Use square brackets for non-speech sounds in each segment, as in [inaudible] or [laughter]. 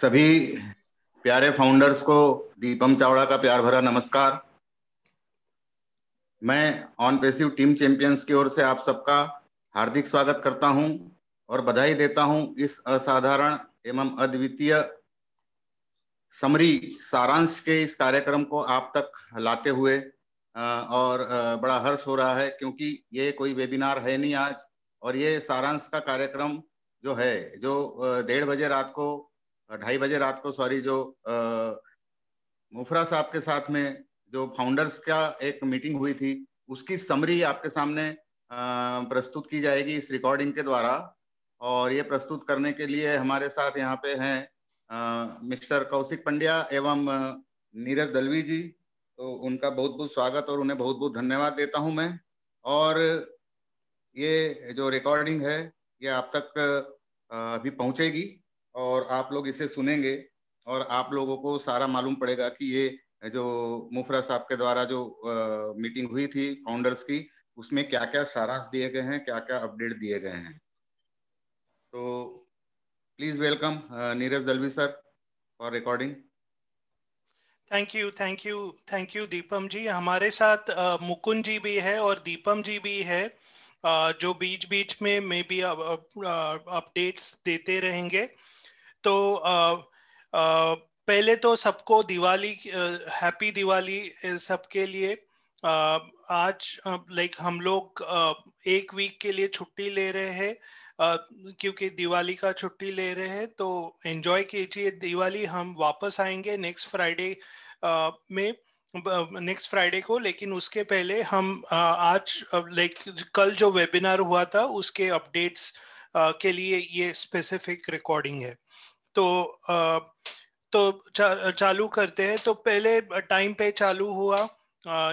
सभी प्यारे फाउंडर्स को दीपम चावड़ा का प्यार भरा नमस्कार मैं ऑन पेसिव टीम चैंपियंस की ओर से आप सबका हार्दिक स्वागत करता हूं और बधाई देता हूं इस असाधारण एवं अद्वितीय समरी सारांश के इस कार्यक्रम को आप तक लाते हुए और बड़ा हर्ष हो रहा है क्योंकि ये कोई वेबिनार है नहीं आज और ये सारांश का कार्यक्रम जो है जो डेढ़ बजे रात को ढाई बजे रात को सॉरी जो मुफरा साहब के साथ में जो फाउंडर्स का एक मीटिंग हुई थी उसकी समरी आपके सामने प्रस्तुत की जाएगी इस रिकॉर्डिंग के द्वारा और ये प्रस्तुत करने के लिए हमारे साथ यहाँ पे हैं मिस्टर कौशिक पंड्या एवं नीरज दलवी जी तो उनका बहुत बहुत स्वागत और उन्हें बहुत बहुत धन्यवाद देता हूँ मैं और ये जो रिकॉर्डिंग है ये आप तक अभी पहुँचेगी और आप लोग इसे सुनेंगे और आप लोगों को सारा मालूम पड़ेगा कि ये जो मुफरा साहब के द्वारा जो आ, मीटिंग हुई थी फाउंडर्स की उसमें क्या क्या सारांश दिए गए हैं क्या क्या अपडेट दिए गए हैं तो please welcome Neeraj Dalvi sir for recording thank you thank you thank you Deepam ji हमारे साथ मुकुंद जी भी है और दीपम जी भी है जो बीच बीच में मे बी अपडेट्स देते रहेंगे तो आ, आ, पहले तो सबको दिवाली हैप्पी दिवाली सबके लिए आ, आज लाइक हम लोग आ, एक वीक के लिए छुट्टी ले रहे हैं क्योंकि दिवाली का छुट्टी ले रहे हैं तो एंजॉय कीजिए दिवाली हम वापस आएंगे नेक्स्ट फ्राइडे में नेक्स्ट फ्राइडे को लेकिन उसके पहले हम आज लाइक like, कल जो वेबिनार हुआ था उसके अपडेट्स के लिए ये स्पेसिफिक रिकॉर्डिंग है तो तो चा, चालू करते हैं तो पहले टाइम पे चालू हुआ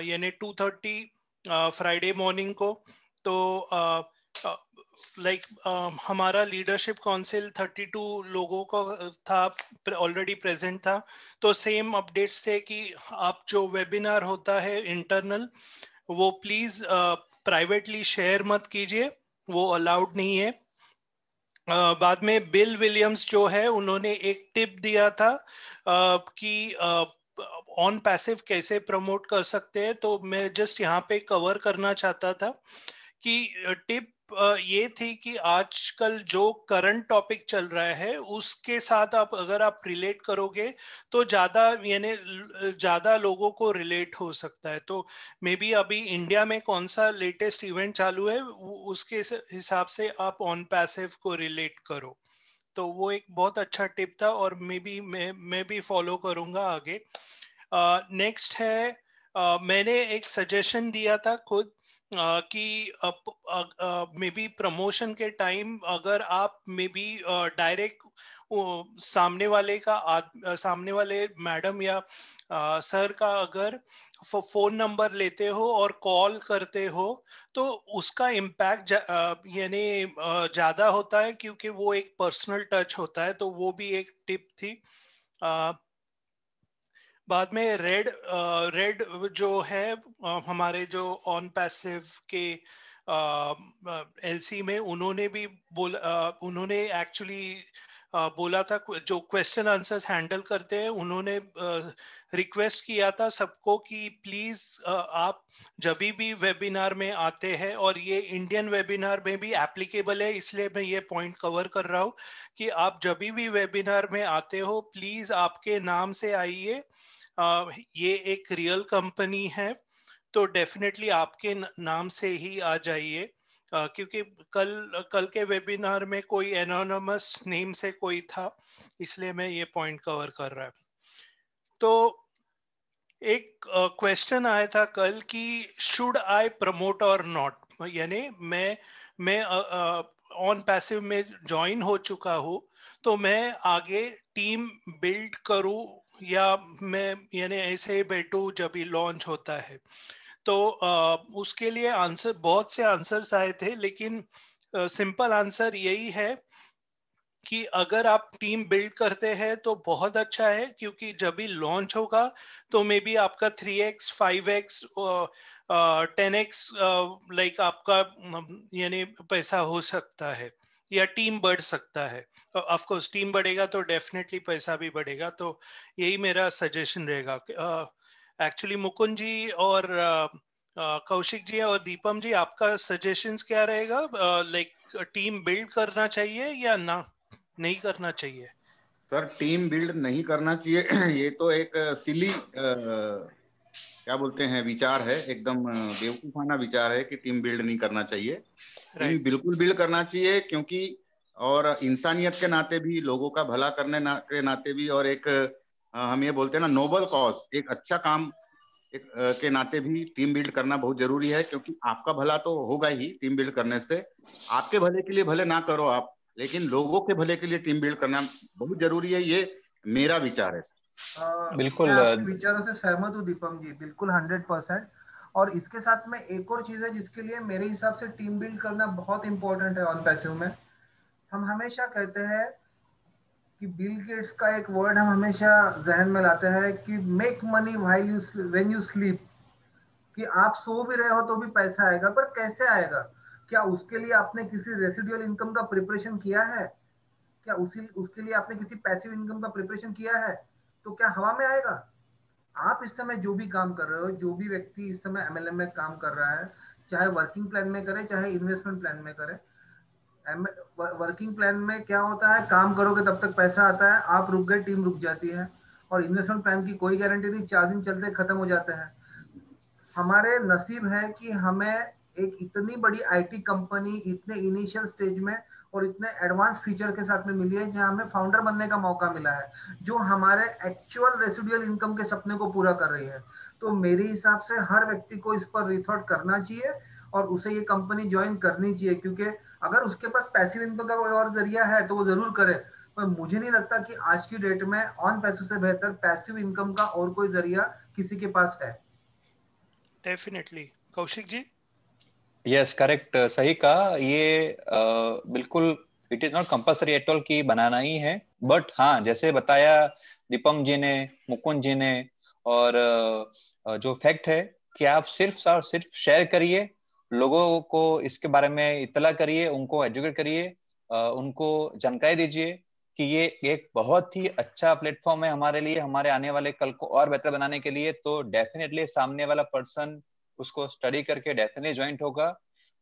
यानी टू थर्टी फ्राइडे मॉर्निंग को तो लाइक हमारा लीडरशिप काउंसिल 32 लोगों का था ऑलरेडी प्रेजेंट था तो सेम अपडेट्स थे कि आप जो वेबिनार होता है इंटरनल वो प्लीज प्राइवेटली शेयर मत कीजिए वो अलाउड नहीं है बाद में बिल विलियम्स जो है उन्होंने एक टिप दिया था uh, कि ऑन uh, पैसिव कैसे प्रमोट कर सकते हैं तो मैं जस्ट यहाँ पे कवर करना चाहता था कि टिप ये थी कि आजकल जो करंट टॉपिक चल रहा है उसके साथ आप अगर आप रिलेट करोगे तो ज़्यादा यानी ज़्यादा लोगों को रिलेट हो सकता है तो मे बी अभी इंडिया में कौन सा लेटेस्ट इवेंट चालू है उसके हिसाब से आप ऑन पैसिव को रिलेट करो तो वो एक बहुत अच्छा टिप था और मे बी मैं मैं भी फॉलो करूंगा आगे नेक्स्ट uh, है uh, मैंने एक सजेशन दिया था खुद कि मे बी प्रमोशन के टाइम अगर आप मे बी डायरेक्ट सामने वाले का आद, सामने वाले मैडम या सर का अगर फोन नंबर लेते हो और कॉल करते हो तो उसका इम्पैक्ट यानी ज़्यादा होता है क्योंकि वो एक पर्सनल टच होता है तो वो भी एक टिप थी आ, बाद में रेड रेड uh, जो है uh, हमारे जो ऑन पैसिव के एलसी uh, में उन्होंने भी बोल उन्होंने एक्चुअली बोला था जो क्वेश्चन आंसर्स हैंडल करते हैं उन्होंने रिक्वेस्ट किया था सबको कि प्लीज आप जब भी वेबिनार में आते हैं और ये इंडियन वेबिनार में भी एप्लीकेबल है इसलिए मैं ये पॉइंट कवर कर रहा हूँ कि आप जब भी वेबिनार में आते हो प्लीज आपके नाम से आइए ये एक रियल कंपनी है तो डेफिनेटली आपके नाम से ही आ जाइए क्योंकि कल कल के वेबिनार में कोई एनोनमस नेम से कोई था इसलिए मैं ये पॉइंट कवर कर रहा हूँ तो एक क्वेश्चन uh, आया था कल कि शुड आई प्रमोट और नॉट यानी मैं मैं ऑन पैसिव में ज्वाइन हो चुका हूँ तो मैं आगे टीम बिल्ड करूँ या मैं यानी ऐसे ही बैठू जब ये लॉन्च होता है uh, तो uh, उसके लिए आंसर बहुत से आंसर्स आए थे लेकिन सिंपल आंसर यही है कि अगर आप टीम बिल्ड करते हैं तो बहुत अच्छा है क्योंकि जब भी लॉन्च होगा तो मे बी आपका 3x, 5x, ten x like आपका यानी पैसा हो सकता है या टीम बढ़ सकता है ऑफ कोर्स टीम बढ़ेगा तो डेफिनेटली पैसा भी बढ़ेगा तो यही मेरा सजेशन रहेगा एक्चुअली मुकुंद जी और कौशिक uh, जी uh, और दीपम जी आपका सजेशन क्या रहेगा लाइक टीम बिल्ड करना चाहिए या ना नहीं करना चाहिए सर टीम बिल्ड नहीं करना चाहिए [clears throat] ये तो एक सिली uh, आ, क्या बोलते हैं विचार है एकदम बेवकूफाना विचार है कि टीम बिल्ड नहीं करना चाहिए टीम बिल्कुल बिल्ड करना चाहिए क्योंकि और इंसानियत के नाते भी लोगों का भला करने ना, के नाते भी और एक हम ये बोलते हैं ना नोबल कॉज एक अच्छा काम एक के नाते भी टीम बिल्ड करना बहुत जरूरी है क्योंकि आपका भला तो होगा ही टीम बिल्ड करने से आपके भले के लिए भले ना करो आप लेकिन लोगों के भले के लिए टीम बिल्ड करना बहुत जरूरी है ये मेरा विचार है बिल्कुल विचारों से सहमत हूँ दीपम जी बिल्कुल हंड्रेड परसेंट और इसके साथ में एक और चीज है जिसके लिए मेरे हिसाब से टीम बिल्ड करना बहुत इंपॉर्टेंट है ऑन पैसे में हम हमेशा कहते हैं कि बिल गेट्स का एक वर्ड हम हमेशा जहन में लाते हैं कि make money while you when you sleep कि आप सो भी रहे हो तो भी पैसा आएगा पर कैसे आएगा क्या उसके लिए आपने किसी रेसिडुअल इनकम का प्रिपरेशन किया है क्या उसी उसके लिए आपने किसी पैसिव इनकम का प्रिपरेशन किया है तो क्या हवा में आएगा आप इस समय जो भी काम कर रहे हो जो भी व्यक्ति इस समय एमएलएम में काम कर रहा है चाहे वर्किंग प्लान में करे चाहे इन्वेस्टमेंट प्लान में करे वर्किंग प्लान में क्या होता है काम करोगे तब तक पैसा आता है आप रुक गए टीम रुक जाती है और इन्वेस्टमेंट प्लान की कोई गारंटी नहीं चार दिन चलते खत्म हो जाते हैं हमारे नसीब है कि हमें एक इतनी बड़ी आईटी कंपनी इतने इनिशियल स्टेज में और इतने एडवांस फीचर के साथ में मिली है जहां हमें फाउंडर बनने का मौका मिला है जो हमारे एक्चुअल रेसिडुअल इनकम के सपने को पूरा कर रही है तो मेरे हिसाब से हर व्यक्ति को इस पर रिथॉट करना चाहिए और उसे ये कंपनी ज्वाइन करनी चाहिए क्योंकि अगर उसके पास पैसिव इनकम का कोई और जरिया है तो वो जरूर करे पर मुझे नहीं लगता कि आज की डेट में ऑन पैसों से बेहतर पैसिव इनकम का और कोई जरिया किसी के पास है definitely Kaushik ji yes correct सही कहा ये आ, बिल्कुल it is not compulsory at all की बनाना ही है बट हाँ जैसे बताया दीपम जी ने मुकुंद जी ने और जो फैक्ट है कि आप सिर्फ सिर्फ शेयर करिए लोगों को इसके बारे में इतला करिए उनको एजुकेट करिए उनको जानकारी दीजिए कि ये एक बहुत ही अच्छा प्लेटफॉर्म है हमारे लिए हमारे आने वाले कल को और बेहतर बनाने के लिए तो डेफिनेटली सामने वाला पर्सन उसको स्टडी करके डेफिनेटली ज्वाइंट होगा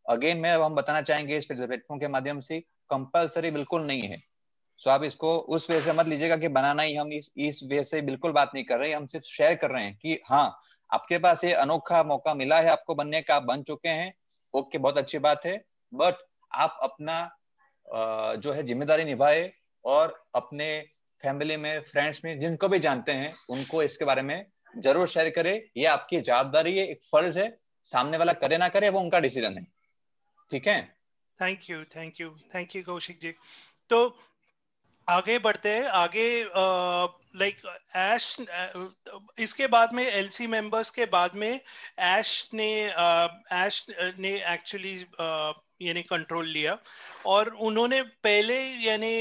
अगेन मैं हम बताना चाहेंगे इस प्लेटफॉर्म के माध्यम से कंपलसरी बिल्कुल नहीं है सो so, आप इसको उस वे से मत लीजिएगा कि बनाना ही हम इस इस वे से बिल्कुल बात नहीं कर रहे हम सिर्फ शेयर कर रहे हैं कि हाँ आपके पास ये अनोखा मौका मिला है आपको बनने का आप बन चुके हैं ओके बहुत अच्छी बात है बट आप अपना जो है जिम्मेदारी निभाए और अपने फैमिली में फ्रेंड्स में जिनको भी जानते हैं उनको इसके बारे में जरूर शेयर करें ये आपकी जवाबदारी है एक फर्ज है सामने वाला करे ना करे वो उनका डिसीजन है ठीक है thank you thank you thank you Kaushik ji तो आगे बढ़ते हैं आगे लाइक एश इसके बाद में एलसी मेंबर्स के बाद में एश ने एश ने एक्चुअली यानी कंट्रोल लिया और उन्होंने पहले यानी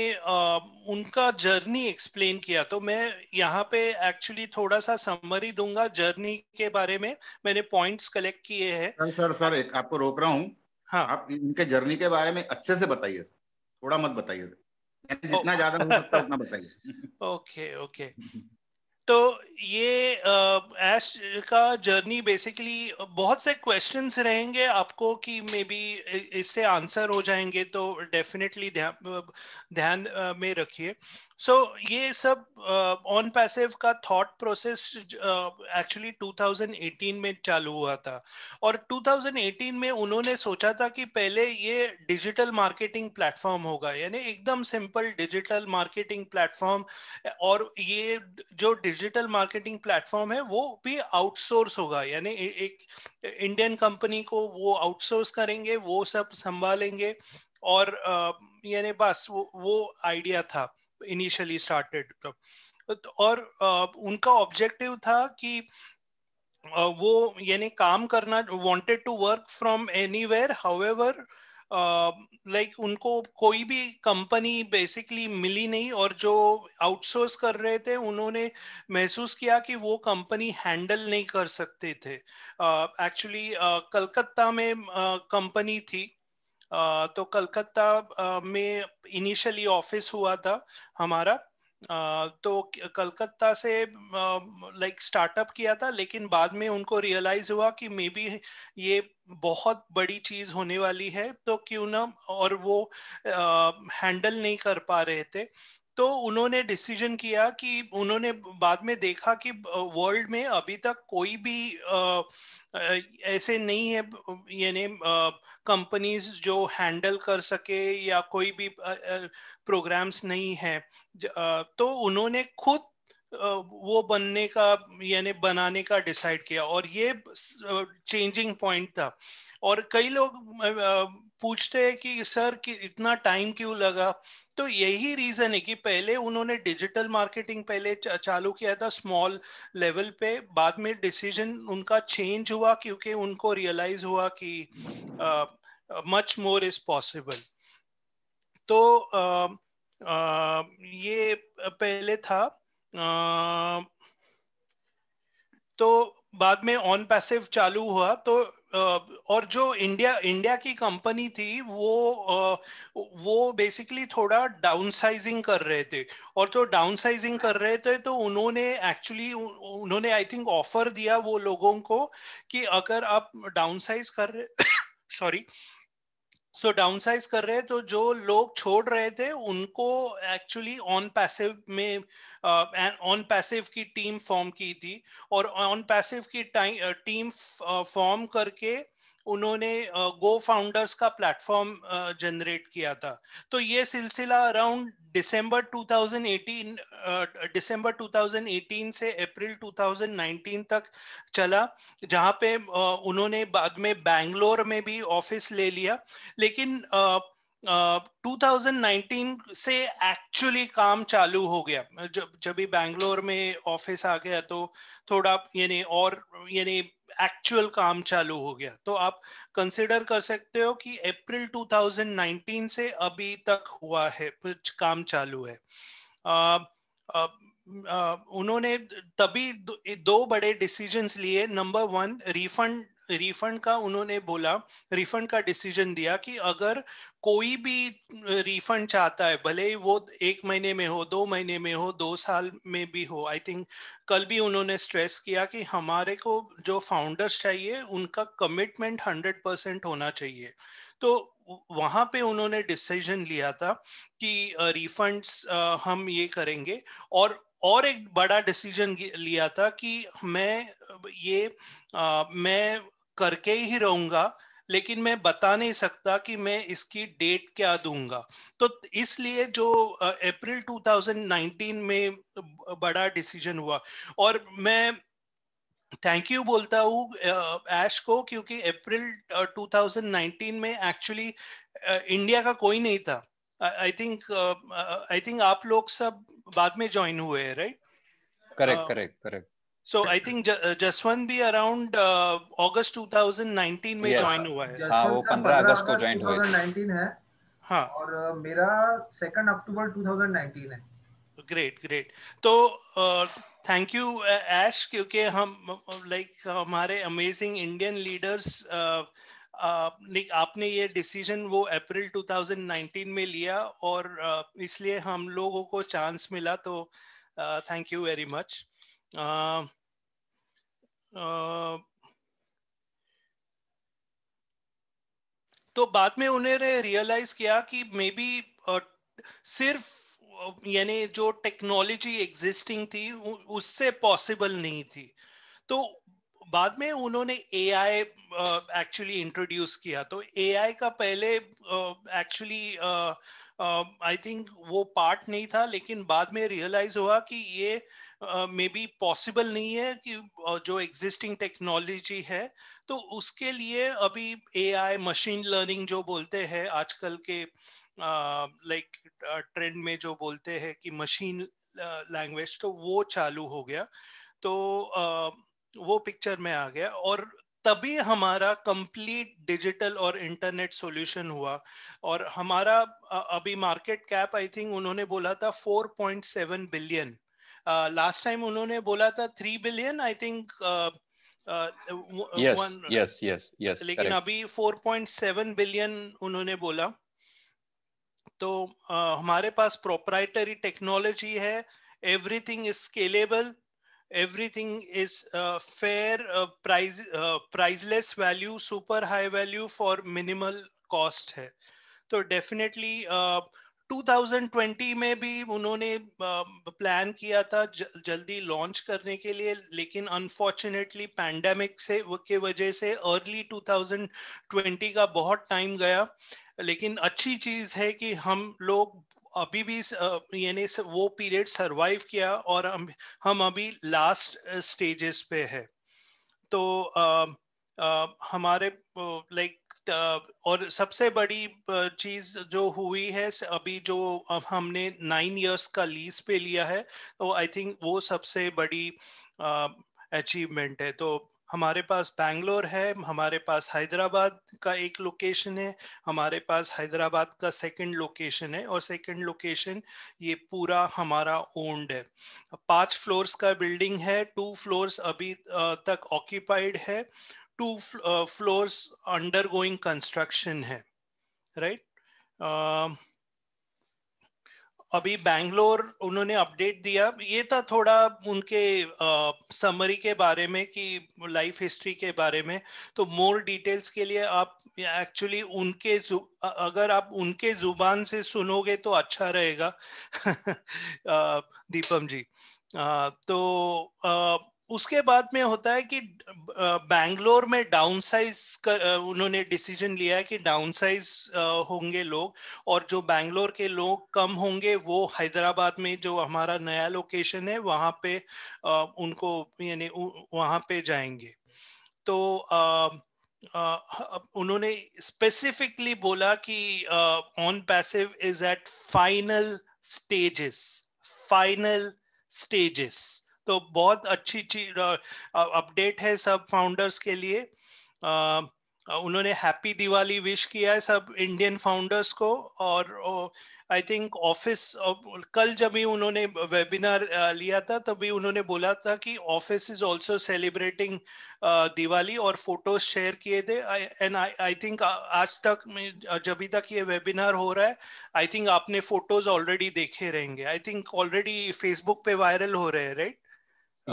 उनका जर्नी एक्सप्लेन किया तो मैं यहाँ पे एक्चुअली थोड़ा सा समरी दूंगा जर्नी के बारे में मैंने पॉइंट्स कलेक्ट किए हैं सर सर एक आपको रोक रहा हूँ हाँ आप इनके जर्नी के बारे में अच्छे से बताइए थोड़ा मत बताइए जितना ज्यादा हो सकता उतना बताइए [laughs] ओके ओके [laughs] तो ये एश का जर्नी बेसिकली बहुत से क्वेश्चंस रहेंगे आपको कि मे बी इससे आंसर हो जाएंगे तो डेफिनेटली ध्यान में रखिए सो so, ये सब ऑन uh, पैसिव का थॉट प्रोसेस एक्चुअली 2018 में चालू हुआ था और 2018 में उन्होंने सोचा था कि पहले ये डिजिटल मार्केटिंग प्लेटफॉर्म होगा यानी एकदम सिंपल डिजिटल मार्केटिंग प्लेटफॉर्म और ये जो डिजिटल डिजिटल मार्केटिंग प्लेटफॉर्म है वो भी आउटसोर्स होगा यानी एक इंडियन कंपनी को वो आउटसोर्स करेंगे वो सब संभालेंगे और यानी बस वो वो आइडिया था इनिशियली स्टार्टेड तो और उनका ऑब्जेक्टिव था कि वो यानी काम करना wanted to work from anywhere however like उनको कोई भी कंपनी बेसिकली मिली नहीं और जो आउटसोर्स कर रहे थे उन्होंने महसूस किया कि वो कंपनी हैंडल नहीं कर सकते थे एक्चुअली कलकत्ता में कंपनी थी तो कलकत्ता में इनिशियली ऑफिस हुआ था हमारा तो कलकत्ता से लाइक स्टार्टअप किया था लेकिन बाद में उनको रियलाइज हुआ कि मे बी ये बहुत बड़ी चीज होने वाली है तो क्यों ना और वो हैंडल नहीं कर पा रहे थे तो उन्होंने डिसीजन किया कि उन्होंने बाद में देखा कि वर्ल्ड में अभी तक कोई भी ऐसे नहीं है यानी कंपनीज जो हैंडल कर सके या कोई भी प्रोग्राम्स नहीं है तो उन्होंने खुद वो बनने का यानी बनाने का डिसाइड किया और ये चेंजिंग पॉइंट था और कई लोग पूछते हैं कि सर कि इतना टाइम क्यों लगा तो यही रीजन है कि पहले उन्होंने डिजिटल मार्केटिंग पहले चालू किया था स्मॉल लेवल पे बाद में डिसीजन उनका चेंज हुआ क्योंकि उनको रियलाइज हुआ कि मच मोर इज पॉसिबल तो आ, आ, ये पहले था आ, तो बाद में ऑन पैसिव चालू हुआ तो और जो इंडिया इंडिया की कंपनी थी वो वो बेसिकली थोड़ा डाउन साइजिंग कर रहे थे और तो डाउन साइजिंग कर रहे थे तो उन्होंने एक्चुअली उन्होंने आई थिंक ऑफर दिया वो लोगों को कि अगर आप डाउन साइज कर सॉरी [coughs] सो डाउन साइज कर रहे हैं तो जो लोग छोड़ रहे थे उनको एक्चुअली ऑन पैसिव में ऑन uh, पैसिव की टीम फॉर्म की थी और ऑन पैसिव की टीम फॉर्म uh, uh, करके उन्होंने गो फाउंडर्स का प्लेटफॉर्म जनरेट किया था तो ये सिलसिला अराउंड दिसंबर 2018 दिसंबर 2018 से अप्रैल 2019 तक चला जहाँ पे उन्होंने बाद में बैंगलोर में भी ऑफिस ले लिया लेकिन Uh, 2019 से एक्चुअली काम चालू हो गया जब जब भी बैंगलोर में ऑफिस आ गया तो थोड़ा यानी और यानी एक्चुअल काम चालू हो गया तो आप कंसिडर कर सकते हो कि अप्रैल 2019 से अभी तक हुआ है कुछ काम चालू है आ, आ, आ, उन्होंने तभी दो, दो बड़े डिसीजंस लिए नंबर वन रिफंड रिफंड का उन्होंने बोला रिफंड का डिसीजन दिया कि अगर कोई भी रिफंड चाहता है भले वो एक महीने में हो दो महीने में हो दो साल में भी हो आई थिंक कल भी उन्होंने स्ट्रेस किया कि हमारे को जो फाउंडर्स चाहिए उनका कमिटमेंट हंड्रेड परसेंट होना चाहिए तो वहां पे उन्होंने डिसीजन लिया था कि रिफंड्स हम ये करेंगे और और एक बड़ा डिसीजन लिया था कि मैं ये आ, मैं करके ही रहूंगा लेकिन मैं बता नहीं सकता कि मैं इसकी डेट क्या दूंगा तो इसलिए जो अप्रैल 2019 में बड़ा डिसीजन हुआ और मैं थैंक यू बोलता हूँ ऐश को क्योंकि अप्रैल 2019 में एक्चुअली इंडिया का कोई नहीं था आई थिंक आई थिंक आप लोग सब बाद में ज्वाइन हुए right correct correct correct so I think Jaswant भी अराउंड अगस्त 2019 में ज्वाइन हुआ है हाँ वो 15 अगस्त को ज्वाइन हुआ 2019 है हाँ और uh, मेरा सेकंड अक्टूबर 2019 है ग्रेट ग्रेट तो थैंक यू ऐश क्योंकि हम लाइक like, हमारे अमेजिंग इंडियन लीडर्स लाइक आपने ये डिसीजन वो अप्रैल 2019 में लिया और uh, इसलिए हम लोगों को चांस मिला तो थैंक यू वेरी मच तो बाद में उन्होंने रियलाइज किया कि मे बी सिर्फ यानी जो टेक्नोलॉजी एग्जिस्टिंग थी उससे पॉसिबल नहीं थी तो बाद में उन्होंने ए आई एक्चुअली इंट्रोड्यूस किया तो ए आई का पहले एक्चुअली आई थिंक वो पार्ट नहीं था लेकिन बाद में रियलाइज हुआ कि ये मे बी पॉसिबल नहीं है कि uh, जो एग्जिस्टिंग टेक्नोलॉजी है तो उसके लिए अभी ए आई मशीन लर्निंग जो बोलते हैं आजकल के like uh, trend like, uh, में जो बोलते हैं कि मशीन लैंग्वेज तो वो चालू हो गया तो वो पिक्चर में आ गया और तभी हमारा कंप्लीट डिजिटल और इंटरनेट सॉल्यूशन हुआ और हमारा अभी मार्केट कैप आई थिंक उन्होंने बोला था 4.7 बिलियन लास्ट टाइम उन्होंने बोला था 3 बिलियन आई थिंक लेकिन अभी 4.7 बिलियन उन्होंने बोला तो uh, हमारे पास प्रोप्राइटरी टेक्नोलॉजी है everything is scalable everything is uh, fair uh, price uh, priceless value super high value for minimal cost है तो डेफिनेटली 2020 uh, में भी उन्होंने प्लान um, किया था जल्दी लॉन्च करने के लिए लेकिन अनफॉर्चुनेटली पैंडेमिक से के वजह से अर्ली 2020 का बहुत टाइम गया लेकिन अच्छी चीज है कि हम लोग अभी भी यानी वो पीरियड सरवाइव किया और हम हम अभी लास्ट स्टेजेस पे है तो हमारे लाइक और सबसे बड़ी चीज जो हुई है अभी जो हमने नाइन इयर्स का लीज पे लिया है तो आई थिंक वो सबसे बड़ी अचीवमेंट है तो हमारे पास बैंगलोर है हमारे पास हैदराबाद का एक लोकेशन है हमारे पास हैदराबाद का सेकंड लोकेशन है और सेकंड लोकेशन ये पूरा हमारा ओन्ड है पांच फ्लोर्स का बिल्डिंग है टू फ्लोर्स अभी तक ऑक्यूपाइड है two floors undergoing construction है राइट right? uh, अभी बैंगलोर उन्होंने अपडेट दिया ये था थोड़ा उनके समरी के बारे में कि लाइफ हिस्ट्री के बारे में तो मोर डिटेल्स के लिए आप एक्चुअली उनके अगर आप उनके जुबान से सुनोगे तो अच्छा रहेगा [laughs] दीपम जी आ, तो आ, उसके बाद में होता है कि बैंगलोर में डाउन साइज उन्होंने डिसीजन लिया है कि डाउन साइज होंगे लोग और जो बैंगलोर के लोग कम होंगे वो हैदराबाद में जो हमारा नया लोकेशन है वहाँ पे उनको यानी वहाँ पे जाएंगे तो उन्होंने स्पेसिफिकली बोला कि on passive is at final stages final stages तो बहुत अच्छी चीज अपडेट है सब फाउंडर्स के लिए उन्होंने हैप्पी दिवाली विश किया है सब इंडियन फाउंडर्स को और आई थिंक ऑफिस कल जब भी उन्होंने वेबिनार लिया था तभी उन्होंने बोला था कि office is also celebrating Diwali और फोटोज शेयर किए थे एंड आई थिंक आज तक जब तक ये वेबिनार हो रहा है आई थिंक आपने फोटोज ऑलरेडी देखे रहेंगे आई थिंक ऑलरेडी फेसबुक पे वायरल हो रहे हैं राइट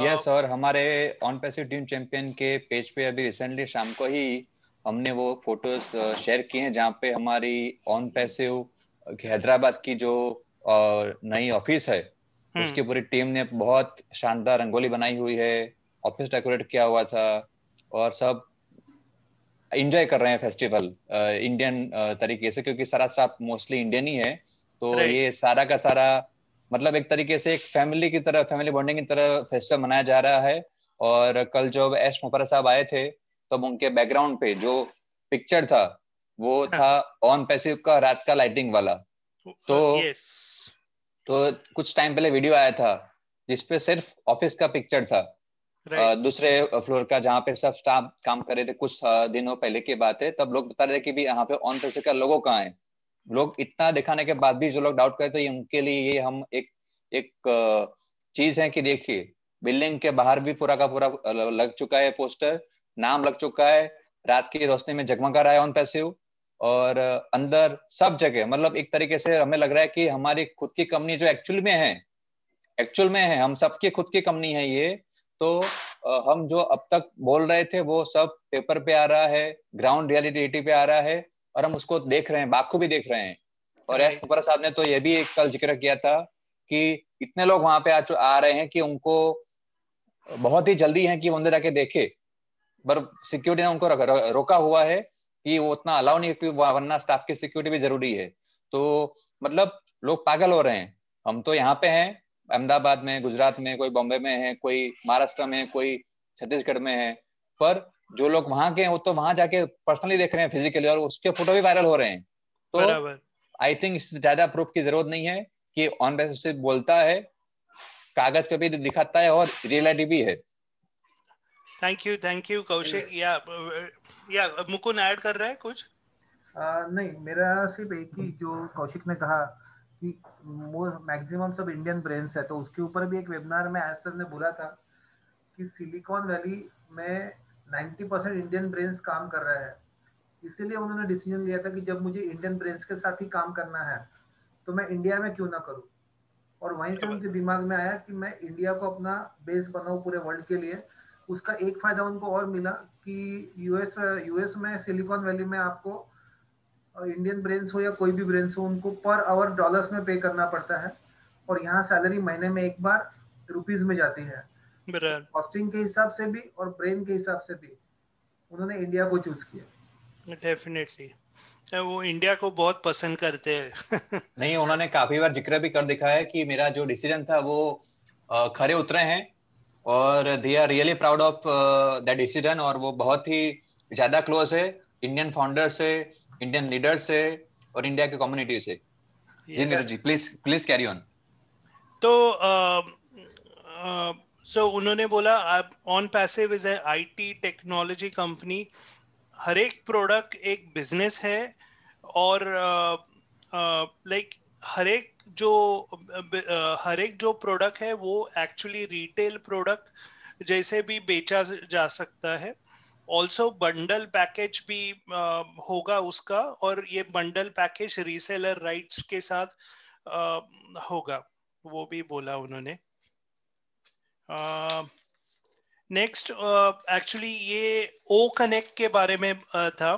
यस um, और हमारे ऑन पैसिव टीम चैंपियन के पेज पे अभी रिसेंटली शाम को ही हमने वो फोटोज शेयर uh, किए हैं जहाँ पे हमारी ऑन पैसिव हैदराबाद की जो uh, नई ऑफिस है हम्म। उसकी पूरी टीम ने बहुत शानदार रंगोली बनाई हुई है ऑफिस डेकोरेट किया हुआ था और सब एंजॉय कर रहे हैं फेस्टिवल इंडियन uh, तरीके से क्योंकि सारा स्टाफ मोस्टली इंडियन ही है तो ये सारा का सारा मतलब एक तरीके से एक फैमिली की तरह फैमिली बॉन्डिंग की तरह फेस्टिवल मनाया जा रहा है और कल जब एस मुफरा साहब आए थे तब तो उनके बैकग्राउंड पे जो पिक्चर था वो हाँ. था ऑन पैसिव का रात का लाइटिंग वाला तो तो कुछ टाइम पहले वीडियो आया था जिसपे सिर्फ ऑफिस का पिक्चर था right. दूसरे फ्लोर का जहाँ पे सब स्टाफ काम कर रहे थे कुछ दिनों पहले की बात है तब लोग बता रहे थे कि भी यहाँ पे ऑन पैसिव का लोगो कहाँ है लोग इतना दिखाने के बाद भी जो लोग डाउट करते तो ये उनके लिए ये हम एक एक चीज है कि देखिए बिल्डिंग के बाहर भी पूरा का पूरा लग चुका है पोस्टर नाम लग चुका है रात की रोशनी में जगमगा रहा है ऑन पैसिव और अंदर सब जगह मतलब एक तरीके से हमें लग रहा है कि हमारी खुद की कंपनी जो एक्चुअल में है एक्चुअल में है हम सबकी खुद की कंपनी है ये तो हम जो अब तक बोल रहे थे वो सब पेपर पे आ रहा है ग्राउंड रियलिटी पे आ रहा है और हम उसको देख रहे हैं बाखूबी देख रहे हैं और यश मुबर साहब ने तो यह भी एक कल जिक्र किया था कि इतने लोग वहां पे आ, आ रहे हैं कि उनको बहुत ही जल्दी है कि वो अंदर आके देखे पर सिक्योरिटी ने उनको रो, रो, रोका हुआ है कि वो उतना अलाउ नहीं क्योंकि वरना स्टाफ की सिक्योरिटी भी जरूरी है तो मतलब लोग पागल हो रहे हैं हम तो यहाँ पे हैं अहमदाबाद में गुजरात में कोई बॉम्बे में है कोई महाराष्ट्र में कोई छत्तीसगढ़ में है पर जो लोग वहां के हैं वो तो वहां जाके पर्सनली देख रहे हैं फिजिकली और उसके फोटो भी वायरल हो रहे हैं तो आई थिंक ज्यादा प्रूफ की जरूरत नहीं है कि ऑन बेसिस से बोलता है कागज पे भी दिखाता है और रियलिटी भी है thank you thank you Kaushik yeah yeah मुकुन add कर रहा है कुछ आ, नहीं मेरा सिर्फ एक ही जो कौशिक ने कहा कि मैक्सिमम सब इंडियन ब्रेन्स है तो उसके ऊपर भी एक वेबिनार में आज सर ने बोला था कि सिलिकॉन वैली में 90 परसेंट इंडियन ब्रेन्स काम कर रहे हैं इसीलिए उन्होंने डिसीजन लिया था कि जब मुझे इंडियन ब्रेन्स के साथ ही काम करना है तो मैं इंडिया में क्यों ना करूं और वहीं से उनके दिमाग में आया कि मैं इंडिया को अपना बेस बनाऊँ पूरे वर्ल्ड के लिए उसका एक फायदा उनको और मिला कि यूएस यूएस में सिलिकॉन वैली में आपको इंडियन ब्रेन्स हो या कोई भी ब्रेन्स हो उनको पर आवर डॉलर्स में पे करना पड़ता है और यहाँ सैलरी महीने में एक बार रुपीज में जाती है कॉस्टिंग के हिसाब से भी और ब्रेन के हिसाब से भी उन्होंने इंडिया को चूज किया डेफिनेटली तो वो इंडिया को बहुत पसंद करते हैं [laughs] नहीं उन्होंने काफी बार जिक्र भी कर दिखा है कि मेरा जो डिसीजन था वो खरे उतरे हैं और they are really proud of that decision और वो बहुत ही ज्यादा क्लोज है इंडियन फाउंडर से इंडियन लीडर से और इंडिया के कम्युनिटी से yes. जी प्लीज प्लीज कैरी ऑन तो uh, uh, सो उन्होंने बोला आप on passive is T technology company हर एक प्रोडक्ट एक बिजनेस है और लाइक हर एक जो हर एक जो प्रोडक्ट है वो एक्चुअली रिटेल प्रोडक्ट जैसे भी बेचा जा सकता है ऑल्सो बंडल पैकेज भी होगा उसका और ये बंडल पैकेज रीसेलर राइट्स के साथ होगा वो भी बोला उन्होंने नेक्स्ट um, एक्चुअली uh, ये ओ कनेक्ट के बारे में uh, था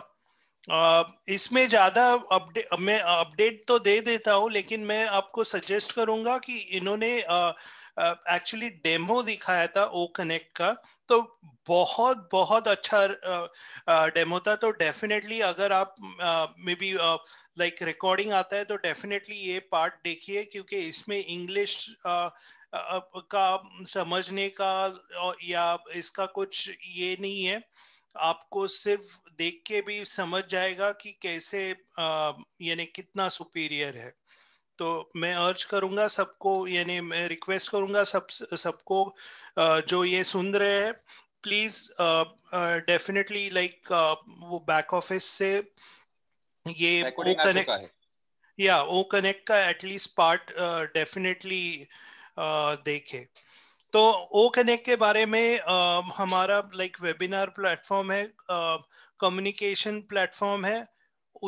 uh, इसमें ज्यादा अपडेट मैं अपडेट तो दे देता हूँ लेकिन मैं आपको सजेस्ट करूंगा कि इन्होंने एक्चुअली डेमो दिखाया था ओ कनेक्ट का तो बहुत बहुत अच्छा डेमो था तो डेफिनेटली अगर आप मे बी लाइक रिकॉर्डिंग आता है तो डेफिनेटली ये पार्ट देखिए क्योंकि इसमें इंग्लिश का समझने का या इसका कुछ ये नहीं है आपको सिर्फ देख के भी समझ जाएगा कि कैसे यानी कितना सुपीरियर है तो मैं अर्ज करूंगा सबको यानी मैं रिक्वेस्ट करूंगा सब सबको जो ये सुन रहे हैं प्लीज डेफिनेटली लाइक वो बैक ऑफिस से ये ओ कनेक्ट या ओ कनेक्ट का एटलीस्ट पार्ट डेफिनेटली देखे तो ओ कनेक्ट के बारे में आ, हमारा लाइक वेबिनार प्लेटफॉर्म है कम्युनिकेशन प्लेटफॉर्म है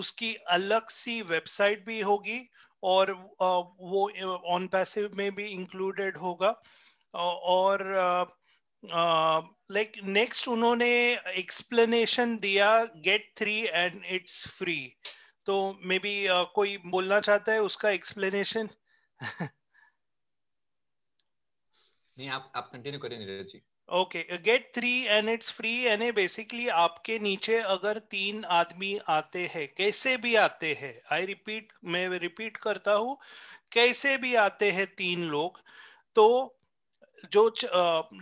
उसकी अलग सी वेबसाइट भी होगी और आ, वो ऑन पैसिव में भी इंक्लूडेड होगा और लाइक नेक्स्ट उन्होंने एक्सप्लेनेशन दिया get three and it's free तो मे बी कोई बोलना चाहता है उसका एक्सप्लेनेशन [laughs] नहीं आप आप कंटिन्यू करें Neeraj ji okay get three and it's free यानी बेसिकली आपके नीचे अगर तीन आदमी आते हैं कैसे भी आते हैं आई रिपीट मैं रिपीट करता हूँ कैसे भी आते हैं तीन लोग तो जो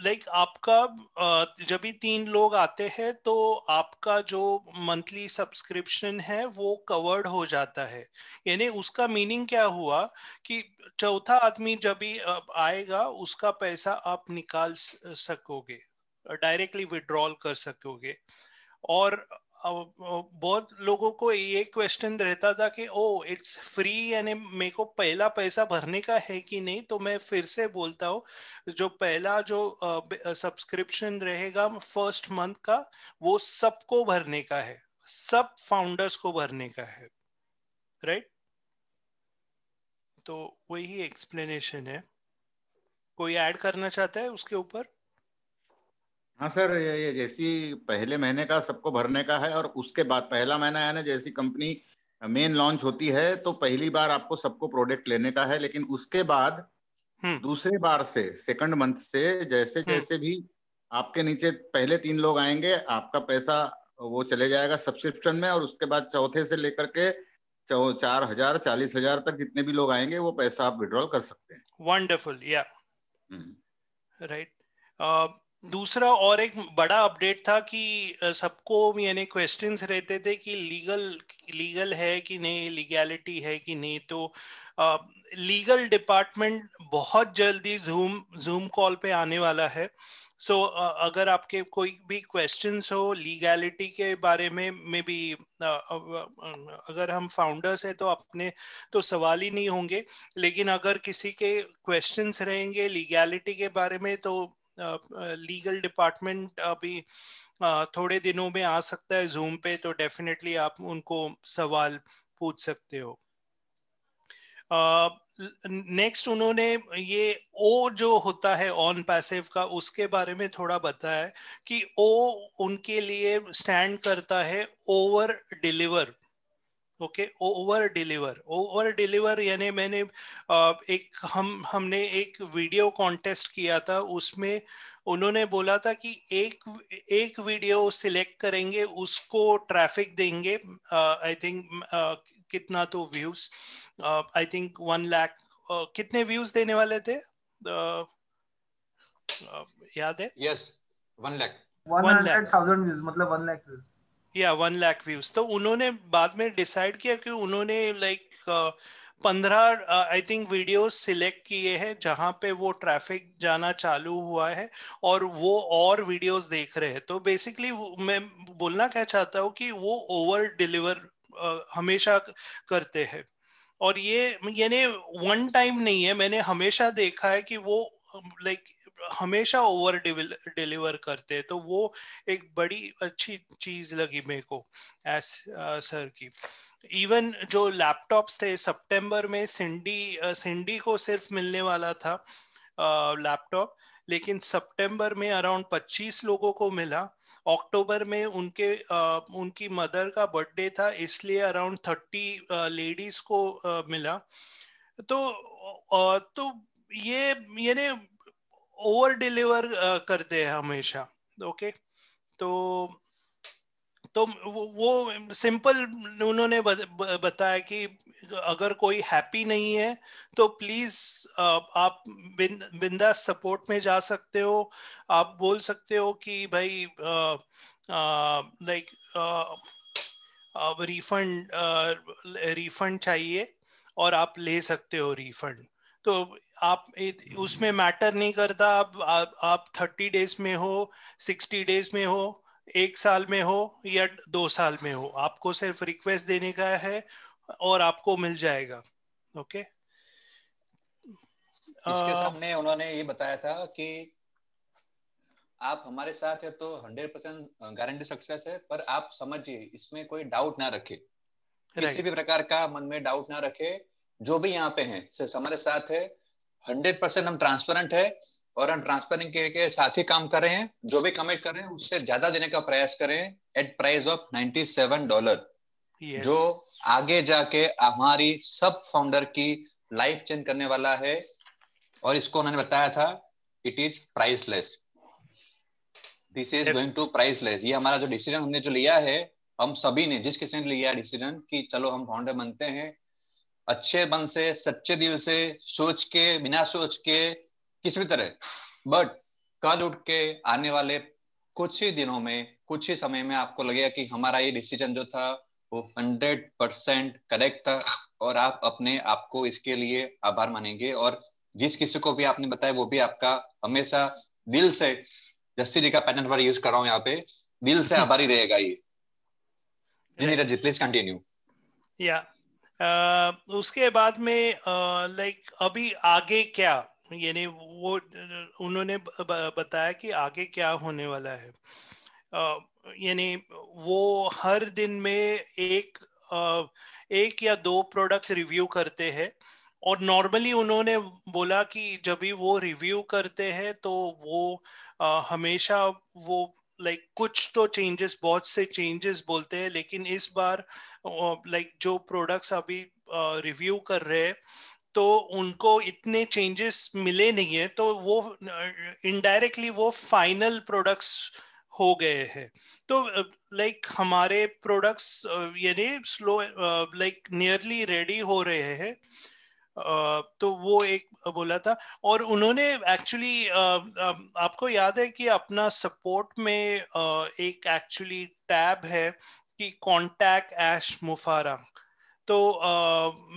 लाइक आपका जब भी तीन लोग आते हैं तो आपका जो मंथली सब्सक्रिप्शन है वो कवर्ड हो जाता है यानी उसका मीनिंग क्या हुआ कि चौथा आदमी जब भी आएगा उसका पैसा आप निकाल सकोगे डायरेक्टली विड्रॉल कर सकोगे और बहुत लोगों को ये क्वेश्चन रहता था कि ओ इट्स फ्री यानी मेरे को पहला पैसा भरने का है कि नहीं तो मैं फिर से बोलता हूँ जो पहला जो सब्सक्रिप्शन रहेगा फर्स्ट मंथ का वो सबको भरने का है सब फाउंडर्स को भरने का है राइट right? तो वही एक्सप्लेनेशन है कोई ऐड करना चाहता है उसके ऊपर हाँ सर ये जैसी पहले महीने का सबको भरने का है और उसके बाद पहला महीना है ना जैसी कंपनी मेन लॉन्च होती है तो पहली बार आपको सबको प्रोडक्ट लेने का है लेकिन उसके बाद हम्म। दूसरे बार से सेकंड मंथ से जैसे हम्म। जैसे भी आपके नीचे पहले तीन लोग आएंगे आपका पैसा वो चले जाएगा सब्सक्रिप्शन में और उसके बाद चौथे से लेकर के चार हजार चालीस हजार तक जितने भी लोग आएंगे वो पैसा आप विड्रॉल कर सकते हैं वंडरफुल या राइट दूसरा और एक बड़ा अपडेट था कि सबको यानी क्वेश्चंस रहते थे कि लीगल लीगल है कि नहीं लीगैलिटी है कि नहीं तो लीगल लीगल डिपार्टमेंट बहुत जल्दी जूम जूम कॉल पे आने वाला है सो so, uh, अगर आपके कोई भी क्वेश्चंस हो लीगैलिटी के बारे में मे बी uh, uh, अगर हम फाउंडर्स हैं तो अपने तो सवाल ही नहीं होंगे लेकिन अगर किसी के क्वेश्चंस रहेंगे लीगैलिटी के बारे में तो लीगल डिपार्टमेंट अभी थोड़े दिनों में आ सकता है जूम पे तो डेफिनेटली आप उनको सवाल पूछ सकते हो नेक्स्ट उन्होंने ये ओ जो होता है ऑन पैसिव का उसके बारे में थोड़ा बताया कि ओ उनके लिए स्टैंड करता है over deliver okay over deliver over deliver यानी मैंने एक हम हमने एक वीडियो कॉन्टेस्ट किया था उसमें उन्होंने बोला था कि एक एक वीडियो सिलेक्ट करेंगे उसको ट्रैफिक देंगे आई uh, थिंक uh, कितना तो views I think one lakh कितने व्यूज देने वाले थे uh, uh, याद है yes one lakh one lakh thousand views मतलब वन लाख व्यूज या वन लाख व्यूज तो उन्होंने बाद में डिसाइड किया कि उन्होंने लाइक uh, पंद्रह आई थिंक वीडियो सिलेक्ट किए हैं जहां पे वो ट्रैफिक जाना चालू हुआ है और वो और वीडियोस देख रहे हैं तो बेसिकली मैं बोलना क्या चाहता हूँ कि वो ओवर डिलीवर uh, हमेशा करते हैं और ये यानी वन टाइम नहीं है मैंने हमेशा देखा है कि वो लाइक um, like, हमेशा ओवर डिलीवर करते हैं तो वो एक बड़ी अच्छी चीज लगी मेरे को एस सर uh, की इवन जो लैपटॉप्स थे सितंबर में सिंडी सिंडी uh, को सिर्फ मिलने वाला था लैपटॉप uh, लेकिन सितंबर में अराउंड 25 लोगों को मिला अक्टूबर में उनके आ, उनकी मदर का बर्थडे था इसलिए अराउंड 30 लेडीज को मिला तो तो ये यानी ओवर डिलीवर uh, करते हैं हमेशा ओके तो तो वो सिंपल उन्होंने बताया कि अगर कोई हैप्पी नहीं है तो प्लीज uh, आप बिंदा सपोर्ट में जा सकते हो आप बोल सकते हो कि भाई लाइक रिफंड रिफंड चाहिए और आप ले सकते हो रिफंड तो आप उसमें मैटर नहीं करता आप आप थर्टी डेज में हो सिक्सटी डेज में हो एक साल में हो या दो साल में हो आपको सिर्फ रिक्वेस्ट देने का है और आपको मिल जाएगा ओके इसके सामने उन्होंने ये बताया था कि आप हमारे साथ है तो हंड्रेड परसेंट गारंटी सक्सेस है पर आप समझिए इसमें कोई डाउट ना रखे किसी भी प्रकार का मन में डाउट ना रखे जो भी यहाँ पे हैं सिर्फ हमारे साथ है हंड्रेड परसेंट हम ट्रांसपेरेंट है और हम ट्रांसपेरेंट के, के साथ ही काम कर रहे हैं जो भी कमेंट कर रहे हैं उससे ज्यादा देने का प्रयास करें at price of ninety seven dollar जो आगे जाके हमारी सब फाउंडर की लाइफ चेंज करने वाला है और इसको उन्होंने बताया था it is priceless this is going to priceless ये हमारा जो डिसीजन हमने जो लिया है हम सभी ने जिस किसी ने लिया डिसीजन कि चलो हम फाउंडर बनते हैं अच्छे मन से सच्चे दिल से सोच के बिना सोच के किसी भी तरह बट कल उठ के आने वाले कुछ ही दिनों में कुछ ही समय में आपको लगेगा कि हमारा ये डिसीजन जो था वो हंड्रेड परसेंट करेक्ट था और आप अपने आप को इसके लिए आभार मानेंगे और जिस किसी को भी आपने बताया वो भी आपका हमेशा दिल से जस्सी जी का पैटर्न पर यूज कर रहा हूँ यहाँ पे दिल से [laughs] आभारी रहेगा ये जी नीरज जी प्लीज कंटिन्यू या उसके बाद में लाइक अभी आगे क्या यानी वो उन्होंने बताया कि आगे क्या होने वाला है यानी वो हर दिन में एक एक या दो प्रोडक्ट रिव्यू करते हैं और नॉर्मली उन्होंने बोला कि जब भी वो रिव्यू करते हैं तो वो हमेशा वो लाइक like, कुछ तो चेंजेस बहुत से चेंजेस बोलते हैं लेकिन इस बार लाइक जो प्रोडक्ट्स अभी रिव्यू कर रहे हैं तो उनको इतने चेंजेस मिले नहीं है तो वो इनडायरेक्टली वो फाइनल प्रोडक्ट्स हो गए हैं तो लाइक हमारे प्रोडक्ट्स यानी स्लो लाइक नियरली रेडी हो रहे हैं तो वो एक बोला था और उन्होंने एक्चुअली आपको याद है कि अपना सपोर्ट में एक एक्चुअली टैब है की कॉन्टैक्ट एश मुफारा तो आ,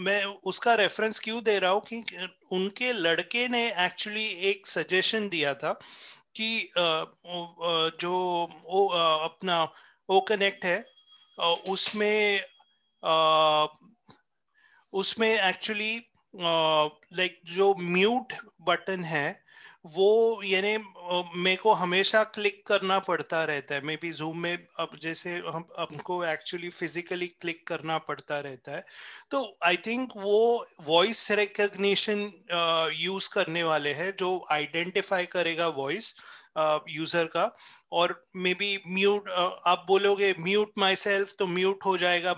मैं उसका रेफरेंस क्यों दे रहा हूँ कि उनके लड़के ने एक्चुअली एक सजेशन दिया था कि आ, जो ओ, आ, अपना ओ कनेक्ट है उसमें आ, उसमें एक्चुअली लाइक जो म्यूट बटन है वो यानी मेरे को हमेशा क्लिक करना पड़ता रहता है मे बी जूम में अब जैसे हम हमको एक्चुअली फिजिकली क्लिक करना पड़ता रहता है तो आई थिंक वो वॉइस रिकग्निशन यूज करने वाले हैं जो आइडेंटिफाई करेगा वॉइस यूजर uh, का और मे बी म्यूट आप बोलोगे म्यूट माई सेल्फ तो म्यूट हो जाएगा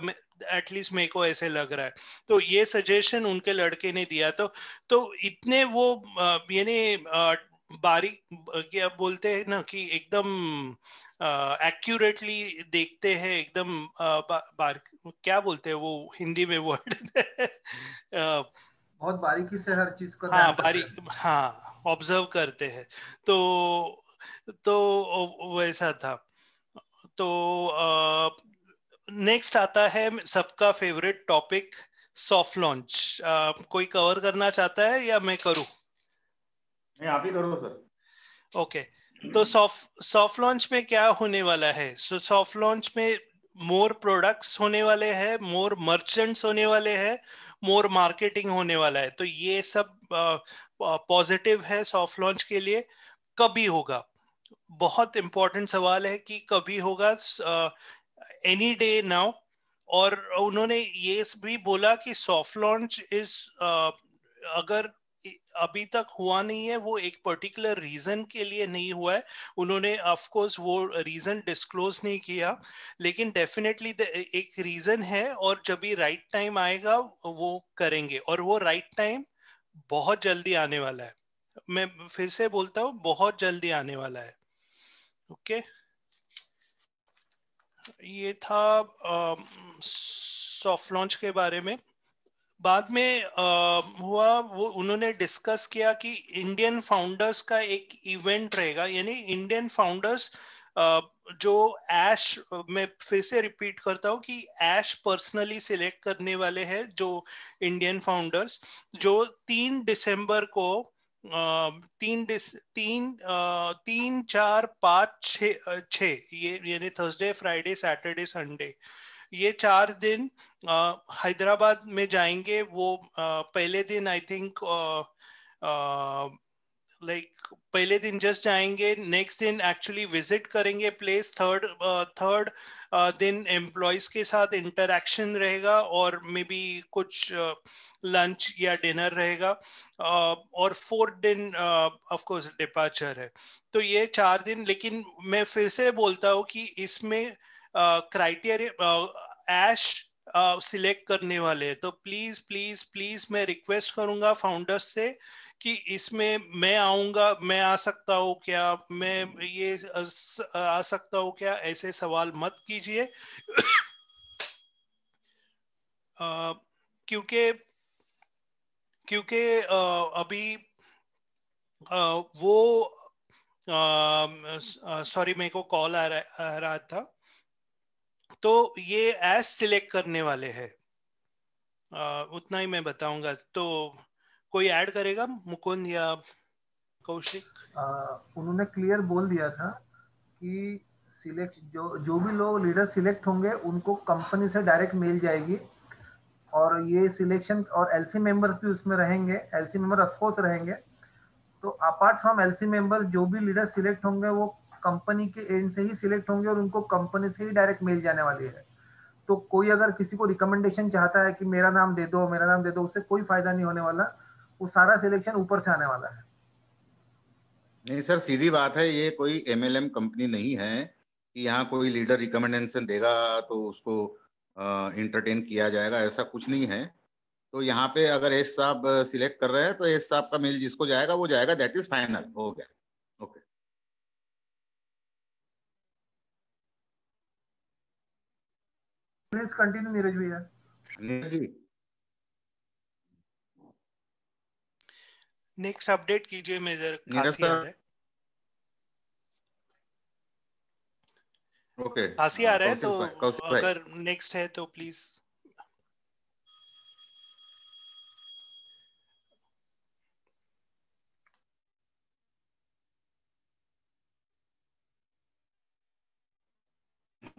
एटलीस्ट मेरे को ऐसे लग रहा है तो ये सजेशन उनके लड़के ने दिया तो तो इतने वो यानी बारी क्या बोलते हैं ना कि एकदम एक्यूरेटली देखते हैं एकदम बार क्या बोलते हैं वो हिंदी में वर्ड [laughs] बहुत बारीकी से हर चीज को हाँ बारीक हाँ ऑब्जर्व करते हैं तो तो वैसा था तो आ, नेक्स्ट आता है सबका फेवरेट टॉपिक सॉफ्ट लॉन्च कोई कवर करना चाहता है या मैं करूं मैं आप ही करो सर ओके तो सॉफ्ट सॉफ्ट लॉन्च में क्या होने वाला है सो सॉफ्ट लॉन्च में मोर प्रोडक्ट्स होने वाले हैं मोर मर्चेंट्स होने वाले हैं मोर मार्केटिंग होने वाला है तो ये सब पॉजिटिव uh, है सॉफ्ट लॉन्च के लिए कभी होगा बहुत इम्पोर्टेंट सवाल है कि कभी होगा एनी डे नाउ और उन्होंने ये भी बोला कि सॉफ्ट लॉन्च इज अगर अभी तक हुआ नहीं है वो एक पर्टिकुलर रीजन के लिए नहीं हुआ है उन्होंने ऑफ कोर्स वो रीजन डिस्क्लोज नहीं किया लेकिन डेफिनेटली एक रीजन है और जब भी राइट टाइम आएगा वो करेंगे और वो राइट right टाइम बहुत जल्दी आने वाला है मैं फिर से बोलता हूँ बहुत जल्दी आने वाला है ओके okay? ये था सॉफ्ट लॉन्च के बारे में बाद में आ, हुआ वो उन्होंने डिस्कस किया कि इंडियन फाउंडर्स का एक इवेंट रहेगा यानी इंडियन फाउंडर्स जो ऐश मैं फिर से रिपीट करता हूँ कि ऐश पर्सनली सिलेक्ट करने वाले हैं जो इंडियन फाउंडर्स जो तीन दिसंबर को तीन डिस तीन तीन चार पाँच छ छ ये यानी थर्सडे फ्राइडे सैटरडे संडे ये चार दिन हैदराबाद में जाएंगे वो पहले दिन आई थिंक लाइक पहले दिन जस्ट जाएंगे नेक्स्ट दिन एक्चुअली विजिट करेंगे प्लेस थर्ड थर्ड दिन एम्प्लॉयज के साथ इंटरेक्शन रहेगा और मे बी कुछ लंच या डिनर रहेगा और फोर्थ दिन ऑफ कोर्स डिपार्चर है तो ये चार दिन लेकिन मैं फिर से बोलता हूँ कि इसमें क्राइटेरिया एश सिलेक्ट करने वाले तो प्लीज प्लीज प्लीज मैं रिक्वेस्ट करूंगा फाउंडर्स से uh, कि इसमें मैं आऊंगा मैं आ सकता हूँ क्या मैं ये आ सकता हूँ क्या ऐसे सवाल मत कीजिए क्योंकि क्योंकि अभी आ, वो सॉरी मेरे को कॉल आ, रहा आ रहा था तो ये एस सिलेक्ट करने वाले हैं उतना ही मैं बताऊंगा तो कोई ऐड करेगा मुकुंद या कौशिक उन्होंने क्लियर बोल दिया था कि सिलेक्ट जो जो भी लोग लीडर सिलेक्ट होंगे उनको कंपनी से डायरेक्ट मेल जाएगी और ये सिलेक्शन और एलसी मेंबर्स भी उसमें रहेंगे एलसी मेंबर ऑफकोर्स रहेंगे तो अपार्ट फ्रॉम एलसी मेंबर जो भी लीडर सिलेक्ट होंगे वो कंपनी के एंड से ही सिलेक्ट होंगे और उनको कंपनी से ही डायरेक्ट मेल जाने वाली है तो कोई अगर किसी को रिकमेंडेशन चाहता है कि मेरा नाम दे दो मेरा नाम दे दो उससे कोई फायदा नहीं होने वाला वो सारा सिलेक्शन ऊपर से आने वाला है नहीं सर सीधी बात है ये कोई एमएलएम कंपनी नहीं है कि यहाँ कोई लीडर रिकमेंडेशन देगा तो उसको इंटरटेन किया जाएगा ऐसा कुछ नहीं है तो यहाँ पे अगर एस साहब सिलेक्ट कर रहे हैं तो एस साहब का मेल जिसको जाएगा वो जाएगा दैट इज फाइनल हो गया ओके कंटिन्यू नीरज भैया नीरज जी नेक्स्ट अपडेट कीजिए मेजर तो- आ रहा है ओके खांसी आ रहा है तो अगर नेक्स्ट है तो प्लीज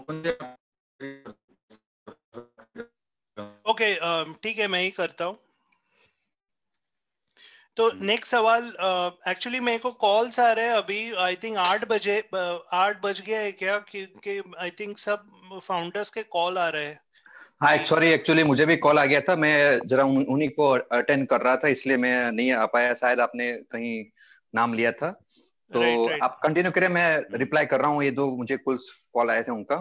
ओके okay, um, ठीक है मैं ही करता हूँ तो नेक्स्ट हम्म। सवाल एक्चुअली मेरे को कॉल्स आ रहे हैं अभी आई थिंक आठ बजे आठ बज गया है क्या क्योंकि आई थिंक सब फाउंडर्स के कॉल आ रहे हैं सॉरी हाँ, एक्चुअली मुझे भी कॉल आ गया था मैं जरा उन्हीं को अटेंड कर रहा था इसलिए मैं नहीं आ पाया शायद आपने कहीं नाम लिया था तो right, right. आप कंटिन्यू करें मैं रिप्लाई कर रहा हूँ ये दो मुझे कुल कॉल आए थे उनका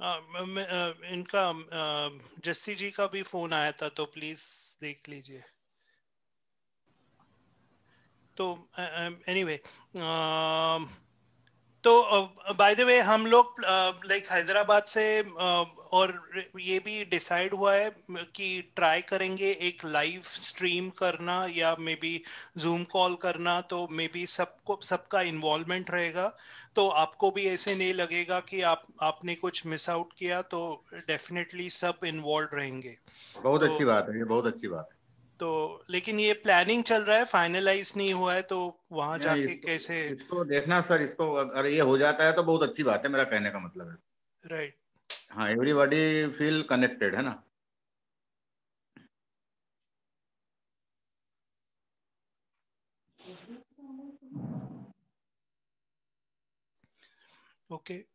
आ, म, आ, इनका जस्सी जी का भी फोन आया था तो प्लीज देख लीजिए तो एनीवे um, तो बाय द वे हम लोग लाइक हैदराबाद से और ये भी डिसाइड हुआ है कि ट्राई करेंगे एक लाइव स्ट्रीम करना या मे बी जूम कॉल करना तो मे बी सबको सबका इन्वॉल्वमेंट रहेगा तो आपको भी ऐसे नहीं लगेगा कि आप आपने कुछ मिस आउट किया तो डेफिनेटली सब इन्वॉल्व रहेंगे बहुत तो, अच्छी बात है ये बहुत अच्छी बात है तो लेकिन ये प्लानिंग चल रहा है फाइनलाइज नहीं हुआ है तो वहां जाके इसको, कैसे इसको देखना सर इसको अगर ये हो जाता है तो बहुत अच्छी बात है मेरा कहने का मतलब है राइट हाँ एवरीबॉडी फील कनेक्टेड है ना ओके okay.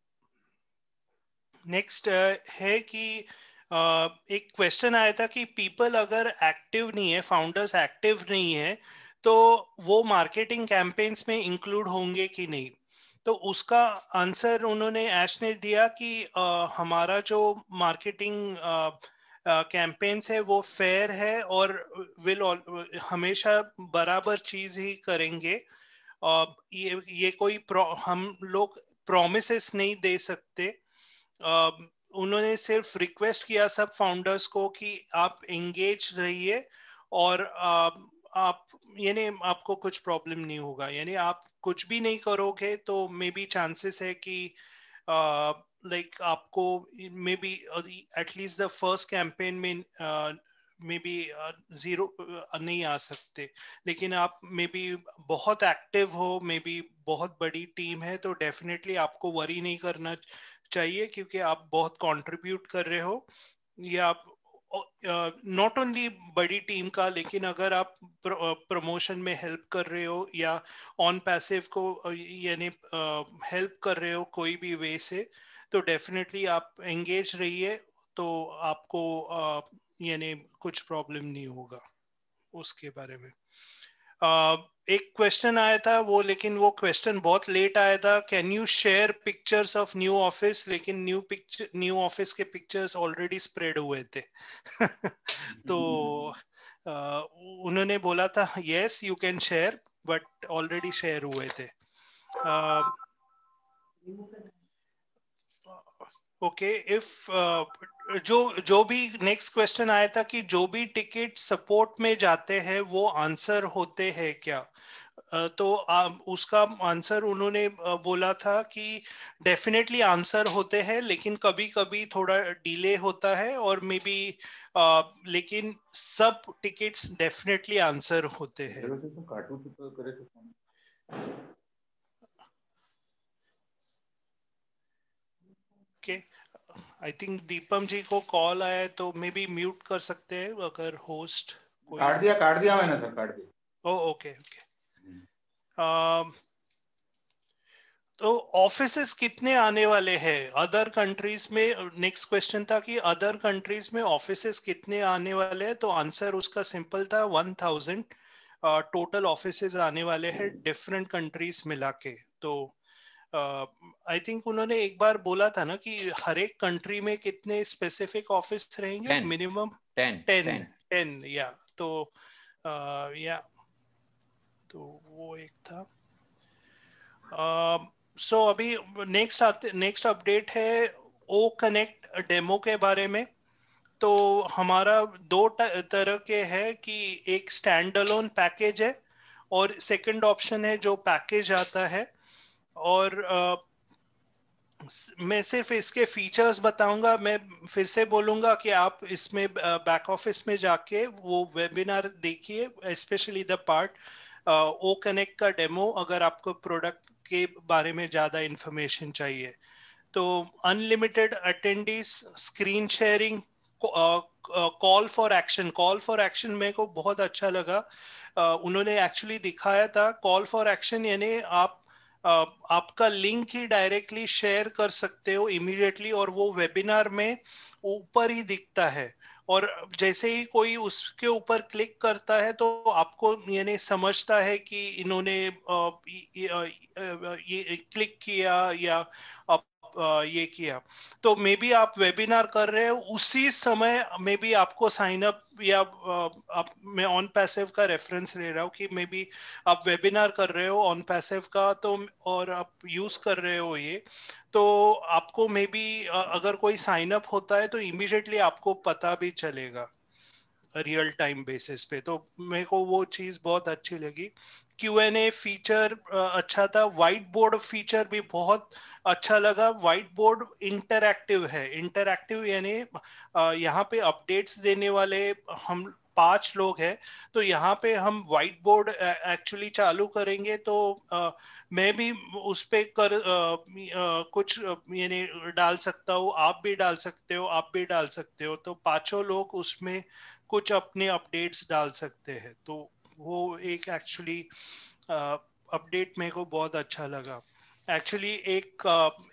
नेक्स्ट uh, है कि uh, एक क्वेश्चन आया था कि पीपल अगर एक्टिव नहीं है फाउंडर्स एक्टिव नहीं है तो वो मार्केटिंग कैंपेन्स में इंक्लूड होंगे कि नहीं तो उसका आंसर उन्होंने ऐश ने दिया कि आ, हमारा जो मार्केटिंग कैंपेन्स है वो फेयर है और विल हमेशा बराबर चीज ही करेंगे आ, ये ये कोई हम लोग प्रोमिस नहीं दे सकते आ, उन्होंने सिर्फ रिक्वेस्ट किया सब फाउंडर्स को कि आप एंगेज रहिए और आप, आप यानी आपको कुछ प्रॉब्लम नहीं होगा यानी आप कुछ भी नहीं करोगे तो मे बी चांसेस है कि लाइक आपको maybe at least the first campaign में मे बी जीरो नहीं आ सकते लेकिन आप मे बी बहुत एक्टिव हो मे बी बहुत बड़ी टीम है तो डेफिनेटली आपको वरी नहीं करना चाहिए क्योंकि आप बहुत कंट्रीब्यूट कर रहे हो या आप नॉट ओनली बड़ी टीम का लेकिन अगर आप प्रमोशन में हेल्प कर रहे हो या ऑन पैसिव को यानी हेल्प कर रहे हो कोई भी वे से तो डेफिनेटली आप एंगेज रहिए तो आपको यानी कुछ प्रॉब्लम नहीं होगा उसके बारे में एक क्वेश्चन आया था वो लेकिन वो क्वेश्चन बहुत लेट आया था can you share pictures of new office लेकिन न्यू पिक्चर न्यू ऑफिस के पिक्चर्स ऑलरेडी स्प्रेड हुए थे [laughs] तो uh, उन्होंने बोला था yes you can share but already share हुए थे ओके uh, इफ okay, जो जो भी नेक्स्ट क्वेश्चन आया था कि जो भी टिकट सपोर्ट में जाते हैं वो आंसर होते हैं क्या तो उसका आंसर उन्होंने बोला था कि डेफिनेटली आंसर होते हैं लेकिन कभी कभी थोड़ा डिले होता है और मे बी लेकिन सब टिकट्स डेफिनेटली आंसर होते हैं okay I think Deepam ji को कॉल आया है तो मे बी म्यूट कर सकते हैं अगर होस्ट काट दिया काट दिया मैंने सर काट दिया ओके oh, ओके Um, तो ऑफिस कितने आने वाले हैं अदर कंट्रीज में नेक्स्ट क्वेश्चन था कि अदर कंट्रीज में ऑफिस कितने आने वाले हैं तो आंसर उसका सिंपल था वन थाउजेंड टोटल ऑफिस आने वाले हैं डिफरेंट कंट्रीज मिला के तो आई uh, थिंक उन्होंने एक बार बोला था ना कि हर एक कंट्री में कितने स्पेसिफिक ऑफिस रहेंगे मिनिमम टेन टेन या तो या uh, तो वो एक था सो um, uh, so अभी नेक्स्ट आते नेक्स्ट अपडेट है ओ कनेक्ट डेमो के बारे में तो हमारा दो तरह के है कि एक स्टैंड अलोन पैकेज है और सेकंड ऑप्शन है जो पैकेज आता है और uh, मैं सिर्फ इसके फीचर्स बताऊंगा मैं फिर से बोलूंगा कि आप इसमें बैक uh, ऑफिस में जाके वो वेबिनार देखिए specially the part O connect का डेमो अगर आपको प्रोडक्ट के बारे में ज़्यादा इंफॉर्मेशन चाहिए तो unlimited attendees screen sharing call for action call for action मेरे को बहुत अच्छा लगा uh, उन्होंने एक्चुअली दिखाया था कॉल फॉर एक्शन यानी आप uh, आपका लिंक ही डायरेक्टली शेयर कर सकते हो इमिडिएटली और वो वेबिनार में ऊपर ही दिखता है और जैसे ही कोई उसके ऊपर क्लिक करता है तो आपको यानी समझता है कि इन्होंने ये क्लिक किया या ये किया तो मे बी आप वेबिनार कर रहे हो उसी समय मे बी आपको साइन अप या आप मैं ऑन पैसिव का रेफरेंस ले रहा हूँ कि मे बी आप वेबिनार कर रहे हो ऑन पैसिव का तो और आप यूज कर रहे हो ये तो आपको मे बी अगर कोई साइन अप होता है तो इमिजिएटली आपको पता भी चलेगा रियल टाइम बेसिस पे तो मेरे को वो चीज़ बहुत अच्छी लगी क्यू एन ए फीचर अच्छा था वाइट बोर्ड फीचर भी बहुत अच्छा लगा वाइट बोर्ड इंटरक्टिव है इंटरक्टिव यानी यहाँ पे अपडेट्स देने वाले हम पांच लोग हैं तो यहाँ पे हम व्हाइट बोर्ड एक्चुअली चालू करेंगे तो आ, मैं भी उस पर कर आ, आ, कुछ यानी डाल सकता हूँ आप भी डाल सकते हो आप भी डाल सकते हो तो पांचों लोग उसमें कुछ अपने अपडेट्स डाल सकते हैं तो वो एक एक्चुअली अपडेट मेरे को बहुत अच्छा लगा एक्चुअली एक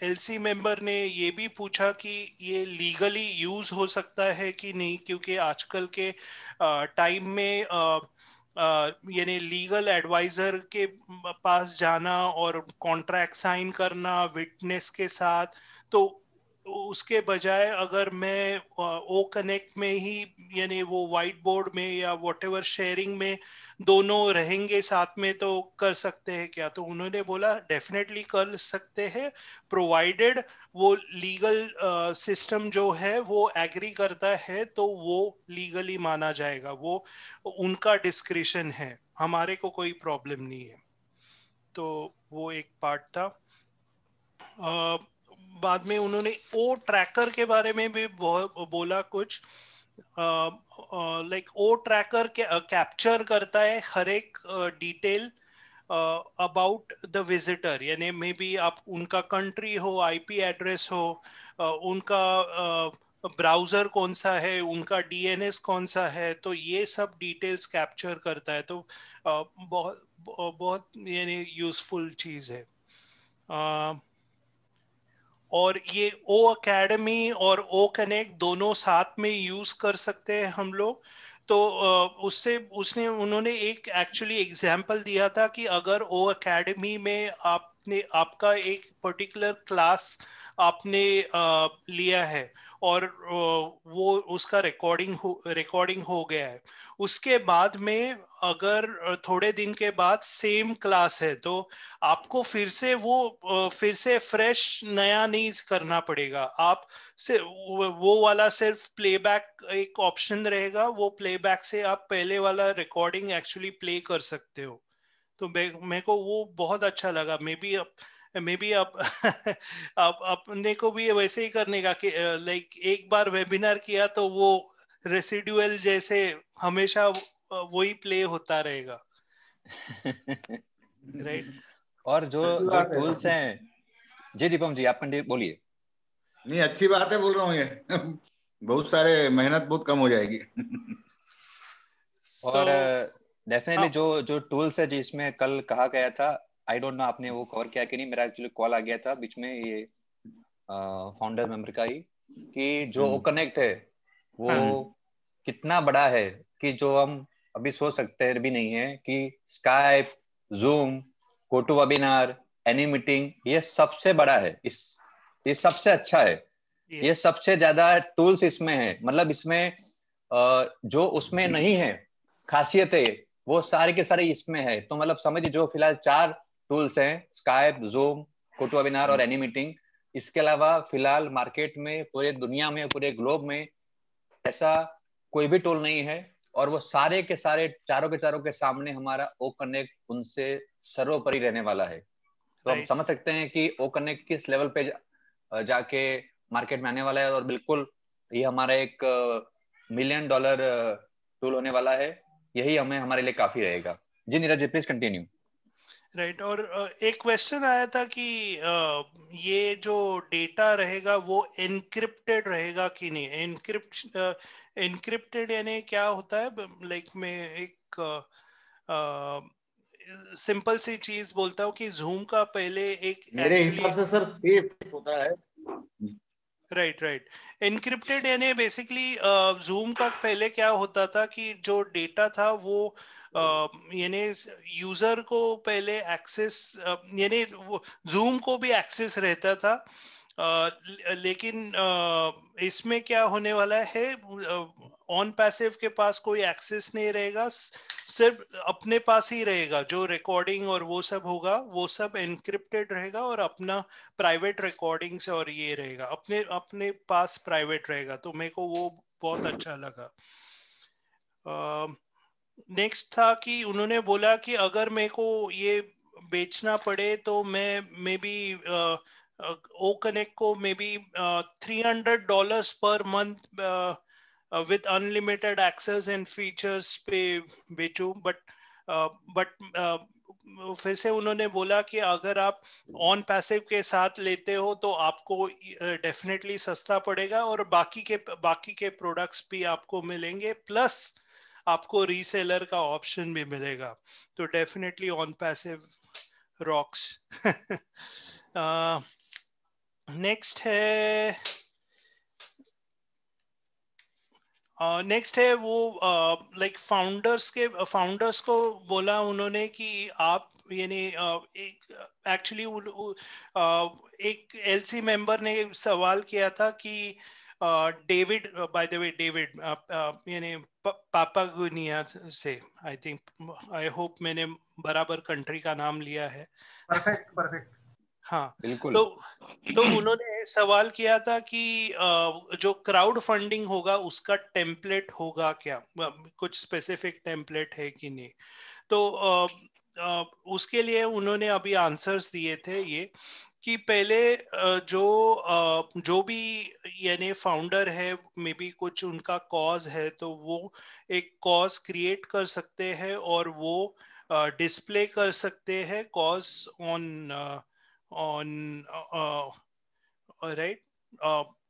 एलसी uh, मेंबर ने ये भी पूछा कि ये लीगली यूज हो सकता है कि नहीं क्योंकि आजकल के टाइम uh, में uh, यानी लीगल एडवाइजर के पास जाना और कॉन्ट्रैक्ट साइन करना विटनेस के साथ तो तो उसके बजाय अगर मैं ओ कनेक्ट में ही यानी वो वाइट बोर्ड में या वॉट शेयरिंग में दोनों रहेंगे साथ में तो कर सकते हैं क्या तो उन्होंने बोला डेफिनेटली कर सकते हैं प्रोवाइडेड वो लीगल सिस्टम जो है वो एग्री करता है तो वो लीगली माना जाएगा वो उनका डिस्क्रिशन है हमारे को कोई प्रॉब्लम नहीं है तो वो एक पार्ट था uh, बाद में उन्होंने ओ ट्रैकर के बारे में भी बोला कुछ लाइक ओ ट्रैकर कैप्चर करता है हर एक डिटेल अबाउट द विजिटर यानी मे बी आप उनका कंट्री हो आईपी एड्रेस हो uh, उनका ब्राउजर uh, कौन सा है उनका डीएनएस कौन सा है तो ये सब डिटेल्स कैप्चर करता है तो uh, बहुत बहुत यानी यूजफुल चीज है uh, और ये ओ अकेडमी और ओ कनेक्ट दोनों साथ में यूज कर सकते हैं हम लोग तो उससे उसने उन्होंने एक एक्चुअली एग्जाम्पल दिया था कि अगर ओ अकेडमी में आपने आपका एक पर्टिकुलर क्लास आपने लिया है और वो उसका रिकॉर्डिंग रिकॉर्डिंग हो गया है उसके बाद में अगर थोड़े दिन के बाद सेम क्लास है तो आपको फिर से वो फिर से फ्रेश नया नहीं करना पड़ेगा आप से वो वाला सिर्फ प्लेबैक एक ऑप्शन रहेगा वो प्लेबैक से आप पहले वाला रिकॉर्डिंग एक्चुअली प्ले कर सकते हो तो मेरे को वो बहुत अच्छा लगा मे बी मे आप, आप अपने को भी वैसे ही करने का कि लाइक एक बार वेबिनार किया तो वो रेसिड्यूअल जैसे हमेशा वही प्ले होता रहेगा राइट right? और जो टूल्स हैं जी दीपम जी आप पंडित बोलिए नहीं अच्छी बात है बोल रहा हूँ ये [laughs] बहुत सारे मेहनत बहुत कम हो जाएगी so, और डेफिनेटली uh, जो जो टूल्स है जिसमें कल कहा गया था आई डोंट नो आपने वो कवर किया कि नहीं मेरा एक्चुअली कॉल आ गया था बीच में ये फाउंडर मेंबर का ही कि जो वो हम्म। कनेक्ट है वो हाँ। कितना बड़ा है कि जो हम अभी सोच सकते हैं भी नहीं है कि Skype Zoom GoTo webinar any meeting ये सबसे बड़ा है इस ये सबसे अच्छा है yes. ये सबसे ज्यादा टूल्स इसमें है मतलब इसमें जो उसमें हम्म। नहीं है खासियत है वो सारे के सारे इसमें है तो मतलब समझिए जो फिलहाल चार टूल्स हैं स्काइप जूम फोटो वेबिनार और एनी हाँ। मीटिंग इसके अलावा फिलहाल मार्केट में पूरे दुनिया में पूरे ग्लोब में ऐसा कोई भी टूल नहीं है और वो सारे के सारे चारों के चारों के सामने हमारा ओ कनेक्ट उनसे सर्वोपरि रहने वाला है तो हम समझ सकते हैं कि ओ कनेक्ट किस लेवल पे जाके मार्केट में आने वाला है और बिल्कुल ये हमारा एक मिलियन डॉलर टूल होने वाला है यही हमें हमारे लिए काफी रहेगा जी Neeraj please continue right right. और uh, एक क्वेश्चन आया था कि uh, ये जो डेटा रहेगा वो इनक्रिप्टेड रहेगा कि नहीं इनक्रिप्ट इनक्रिप्टेड uh, यानी क्या होता है लाइक like मैं एक सिंपल सी चीज बोलता हूँ कि जूम का पहले एक मेरे हिसाब से सर सेफ होता है राइट राइट इनक्रिप्टेड यानी बेसिकली जूम का पहले क्या होता था कि जो डेटा था वो uh, यानी यूजर को पहले एक्सेस यानी जूम को भी एक्सेस रहता था लेकिन इसमें क्या होने वाला है ऑन पैसिव के पास कोई एक्सेस नहीं रहेगा सिर्फ अपने पास ही रहेगा जो रिकॉर्डिंग और वो सब होगा वो सब इनक्रिप्टेड रहेगा और अपना प्राइवेट रिकॉर्डिंग से और ये रहेगा अपने अपने पास प्राइवेट रहेगा तो मेरे को वो बहुत अच्छा लगा आ, नेक्स्ट था कि उन्होंने बोला कि अगर मेरे को ये बेचना पड़े तो मैं मे बी ओ कनेक्ट को maybe three hundred dollar per month with unlimited access and features पे बेचू बट बट फिर से उन्होंने बोला कि अगर आप ऑन पैसिव के साथ लेते हो तो आपको डेफिनेटली सस्ता पड़ेगा और बाकी के बाकी के प्रोडक्ट्स भी आपको मिलेंगे प्लस आपको रीसेलर का ऑप्शन भी मिलेगा तो definitely OnPassive rocks next है नेक्स्ट uh, है वो लाइक uh, फाउंडर्स like के फाउंडर्स को बोला उन्होंने कि आप यानी एक एक्चुअली एक एलसी मेंबर ने सवाल किया था कि uh, David by the way David यानी पापागुनिया से आई थिंक आई होप मैंने बराबर कंट्री का नाम लिया है परफेक्ट परफेक्ट हाँ बिल्कुल तो तो उन्होंने सवाल किया था कि जो क्राउड फंडिंग होगा उसका टेम्पलेट होगा क्या कुछ स्पेसिफिक टेम्पलेट है कि नहीं तो उसके लिए उन्होंने अभी आंसर्स दिए थे ये कि पहले जो जो भी यानी फाउंडर है मे बी कुछ उनका कॉज है तो वो एक कॉज क्रिएट कर सकते हैं और वो डिस्प्ले कर सकते हैं कॉज ऑन ऑन राइट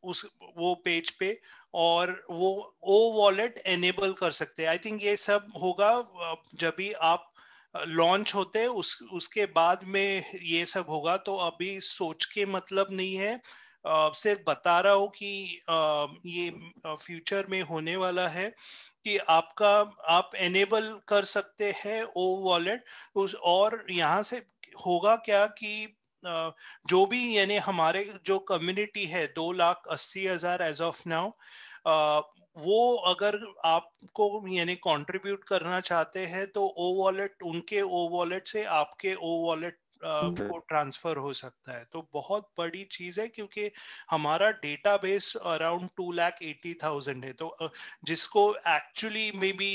उस वो पेज पे और वो ओ वॉलेट एनेबल कर सकते हैं आई थिंक ये सब होगा जब भी आप लॉन्च होते हैं उस उसके बाद में ये सब होगा तो अभी सोच के मतलब नहीं है आ, सिर्फ बता रहा हूँ कि आ, ये फ्यूचर में होने वाला है कि आपका आप एनेबल कर सकते हैं ओ वॉलेट उस और यहाँ से होगा क्या कि जो भी यानी हमारे जो कम्युनिटी है दो लाख अस्सी हजार एज ऑफ नाउ वो अगर आपको यानी कंट्रीब्यूट करना चाहते हैं तो ओ वॉलेट उनके ओ वॉलेट से आपके ओ वॉलेट को ट्रांसफर हो सकता है तो बहुत बड़ी चीज है क्योंकि हमारा database around two lakh eighty thousand है तो जिसको एक्चुअली मे बी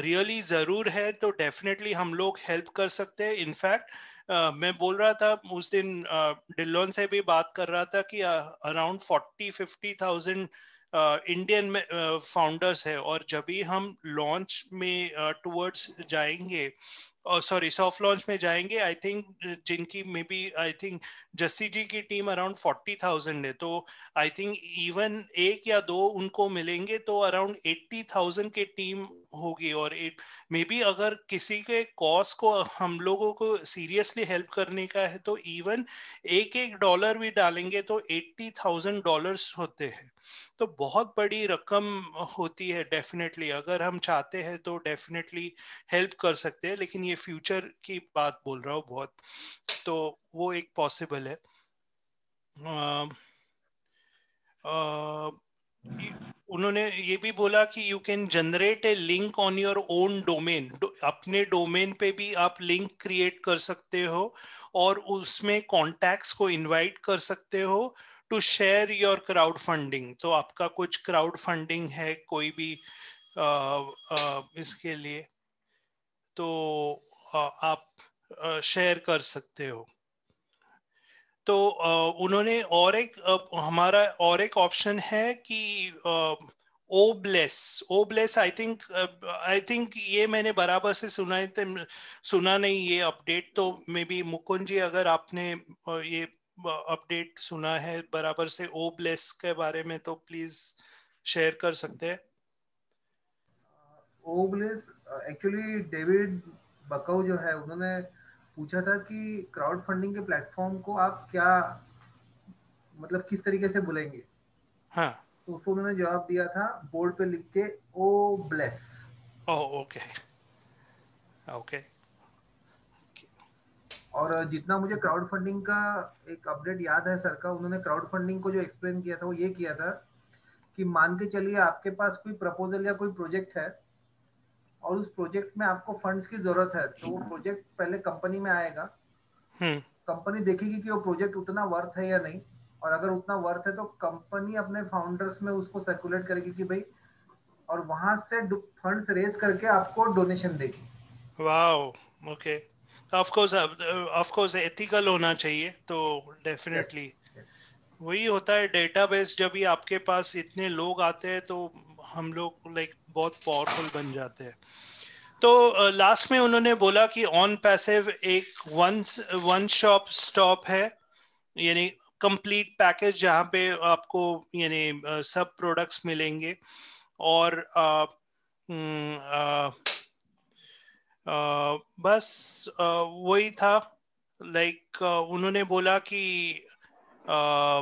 रियली जरूर है तो डेफिनेटली हम लोग हेल्प कर सकते हैं इनफैक्ट Uh, मैं बोल रहा था उस दिन uh, डिल्लोन से भी बात कर रहा था कि around forty fifty thousand Indian founders है और जब भी हम लॉन्च में टूवर्ड्स जाएंगे सॉरी सॉफ्ट लॉन्च में जाएंगे आई थिंक जिनकी maybe I think Jassi ji की टीम अराउंड फोर्टी थाउजेंड है तो आई थिंक इवन एक या दो उनको मिलेंगे तो अराउंड एट्टी थाउजेंड की टीम होगी और मे बी अगर किसी के कॉस्ट को हम लोगों को सीरियसली हेल्प करने का है तो इवन एक एक डॉलर भी डालेंगे तो एट्टी थाउजेंड डॉलर होते हैं तो बहुत बड़ी रकम होती है डेफिनेटली अगर हम चाहते हैं तो डेफिनेटली हेल्प कर सकते हैं लेकिन ये फ्यूचर की बात बोल रहा हूँ बहुत तो वो एक पॉसिबल है उन्होंने ये भी बोला कि you can generate a link on your own domain अपने डोमेन पे भी आप लिंक क्रिएट कर सकते हो और उसमें कॉन्टैक्ट्स को इनवाइट कर सकते हो to share your crowdfunding तो आपका कुछ क्राउड फंडिंग है कोई भी आ, आ, इसके लिए तो आप शेयर कर सकते हो तो उन्होंने और एक हमारा और एक ऑप्शन है कि ओब्लेस ओब्लेस आई थिंक आई थिंक ये मैंने बराबर से सुना है तो सुना नहीं ये अपडेट तो मे बी मुकुंद जी अगर आपने ये अपडेट सुना है बराबर से ओब्लेस के बारे में तो प्लीज शेयर कर सकते हैं ओबलिस एक्चुअली डेविड बकव जो है उन्होंने पूछा था कि क्राउड फंडिंग के प्लेटफॉर्म को आप क्या मतलब किस तरीके से बुलाएंगे हाँ तो उसको उन्होंने जवाब दिया था बोर्ड पे लिख के ओ ब्लेस ओके ओके और जितना मुझे क्राउड फंडिंग का एक अपडेट याद है सर का उन्होंने क्राउड फंडिंग को जो एक्सप्लेन किया था वो ये किया था कि मान के चलिए आपके पास कोई प्रपोजल या कोई प्रोजेक्ट है और उस प्रोजेक्ट में आपको फंड्स की जरूरत है तो वो प्रोजेक्ट पहले कंपनी में आएगा कंपनी हम्म। देखेगी कि वो प्रोजेक्ट उतना वर्थ है या नहीं और अगर उतना वर्थ है तो कंपनी अपने फाउंडर्स में उसको सर्कुलेट करेगी कि भाई और वहां से फंड्स रेज करके आपको डोनेशन देगी wow okay of course of course ethical होना चाहिए तो डेफिनेटली वही होता है डेटाबेस जब भी आपके पास इतने लोग आते हैं तो हम लोग लाइक बहुत पावरफुल बन जाते हैं तो लास्ट uh, में उन्होंने बोला कि ऑन पैसिव एक वन वन शॉप स्टॉप है यानी कंप्लीट पैकेज जहाँ पे आपको यानी uh, सब प्रोडक्ट्स मिलेंगे और आ, आ, आ, बस uh, वही था लाइक उन्होंने बोला कि आ,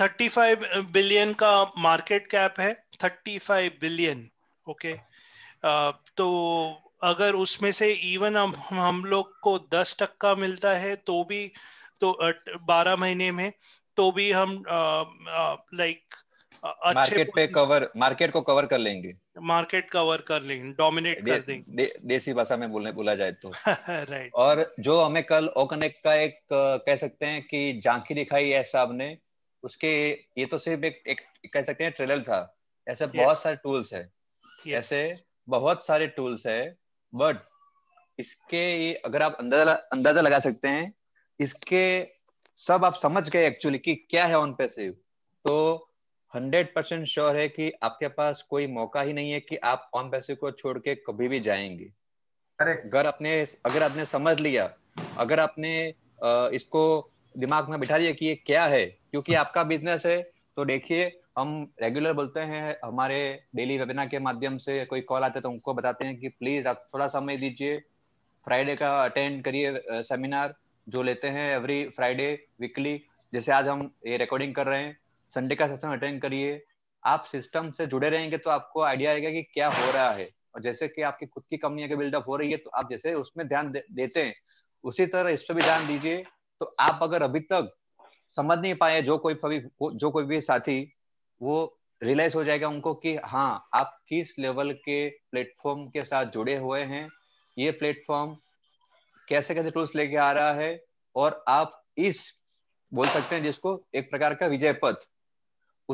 35 बिलियन का मार्केट कैप है 35 बिलियन ओके तो अगर उसमें से इवन हम हम लोग को दस टक्का मिलता है तो भी तो बारह महीने में तो भी हम लाइक मार्केट पे कवर मार्केट को कवर कर लेंगे मार्केट कवर कर लेंगे डोमिनेट दे, कर देंगे दे, देसी भाषा में बोलने बोला जाए तो राइट [laughs] और जो हमें कल ओकनेक का एक कह सकते हैं कि झांकी दिखाई है साहब ने उसके ये तो सिर्फ एक, एक एक कह सकते हैं ट्रेलर था ऐसे yes. बहुत सारे टूल्स है yes. ऐसे बहुत सारे टूल्स है बट इसके अगर आप अंदाजा अंदाजा लगा सकते हैं इसके सब आप समझ गए एक्चुअली कि क्या है ऑन पैसिव तो हंड्रेड परसेंट श्योर है कि आपके पास कोई मौका ही नहीं है कि आप ऑन पैसिव को छोड़ के कभी भी जाएंगे अरे अगर आपने अगर आपने समझ लिया अगर आपने इसको दिमाग में बिठा दिए कि ये क्या है क्योंकि हाँ। आपका बिजनेस है तो देखिए हम रेगुलर बोलते हैं हमारे डेली वेबिनार के माध्यम से कोई कॉल आते तो उनको बताते हैं कि प्लीज आप थोड़ा समय दीजिए फ्राइडे का अटेंड करिए सेमिनार जो लेते हैं एवरी फ्राइडे वीकली जैसे आज हम ये रिकॉर्डिंग कर रहे हैं संडे का सेशन अटेंड करिए आप सिस्टम से जुड़े रहेंगे तो आपको आइडिया आएगा कि क्या हो रहा है और जैसे कि आपकी खुद की कंपनी अगर बिल्डअप हो रही है तो आप जैसे उसमें ध्यान दे, देते हैं उसी तरह इस पर भी ध्यान दीजिए तो आप अगर अभी तक समझ नहीं पाए जो कोई भी जो कोई भी साथी वो रियलाइज हो जाएगा उनको कि हाँ आप किस लेवल के प्लेटफॉर्म के साथ जुड़े हुए हैं ये प्लेटफॉर्म कैसे कैसे टूल्स लेके आ रहा है और आप इस बोल सकते हैं जिसको एक प्रकार का विजय पथ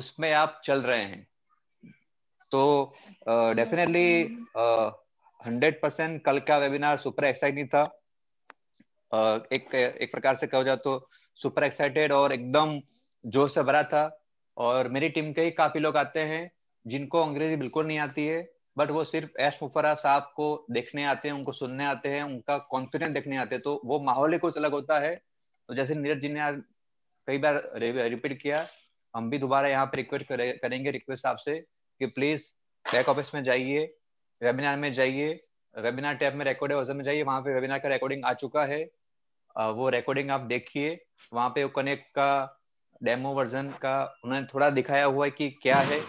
उसमें आप चल रहे हैं तो डेफिनेटली हंड्रेड परसेंट कल का वेबिनार सुपर एक्साइटिंग था एक एक प्रकार से कहो जाए तो सुपर एक्साइटेड और एकदम जोर से भरा था और मेरी टीम के ही काफी लोग आते हैं जिनको अंग्रेजी बिल्कुल नहीं आती है बट वो सिर्फ ऐश मुफरा साहब को देखने आते हैं उनको सुनने आते हैं उनका कॉन्फिडेंस देखने आते हैं तो वो माहौल ही कुछ अलग होता है तो जैसे नीरज जी ने कई बार रिपीट किया हम भी दोबारा यहाँ पे रिक्वेस्ट करेंगे रिक्वेस्ट आपसे कि प्लीज बैक ऑफिस में जाइए वेबिनार में जाइए वेबिनार टैब में रिकॉर्ड है में जाइए वहां पे वेबिनार का रिकॉर्डिंग आ चुका है वो रिकॉर्डिंग आप देखिए वहां पे कनेक्ट का डेमो वर्जन का उन्होंने थोड़ा दिखाया हुआ है कि क्या है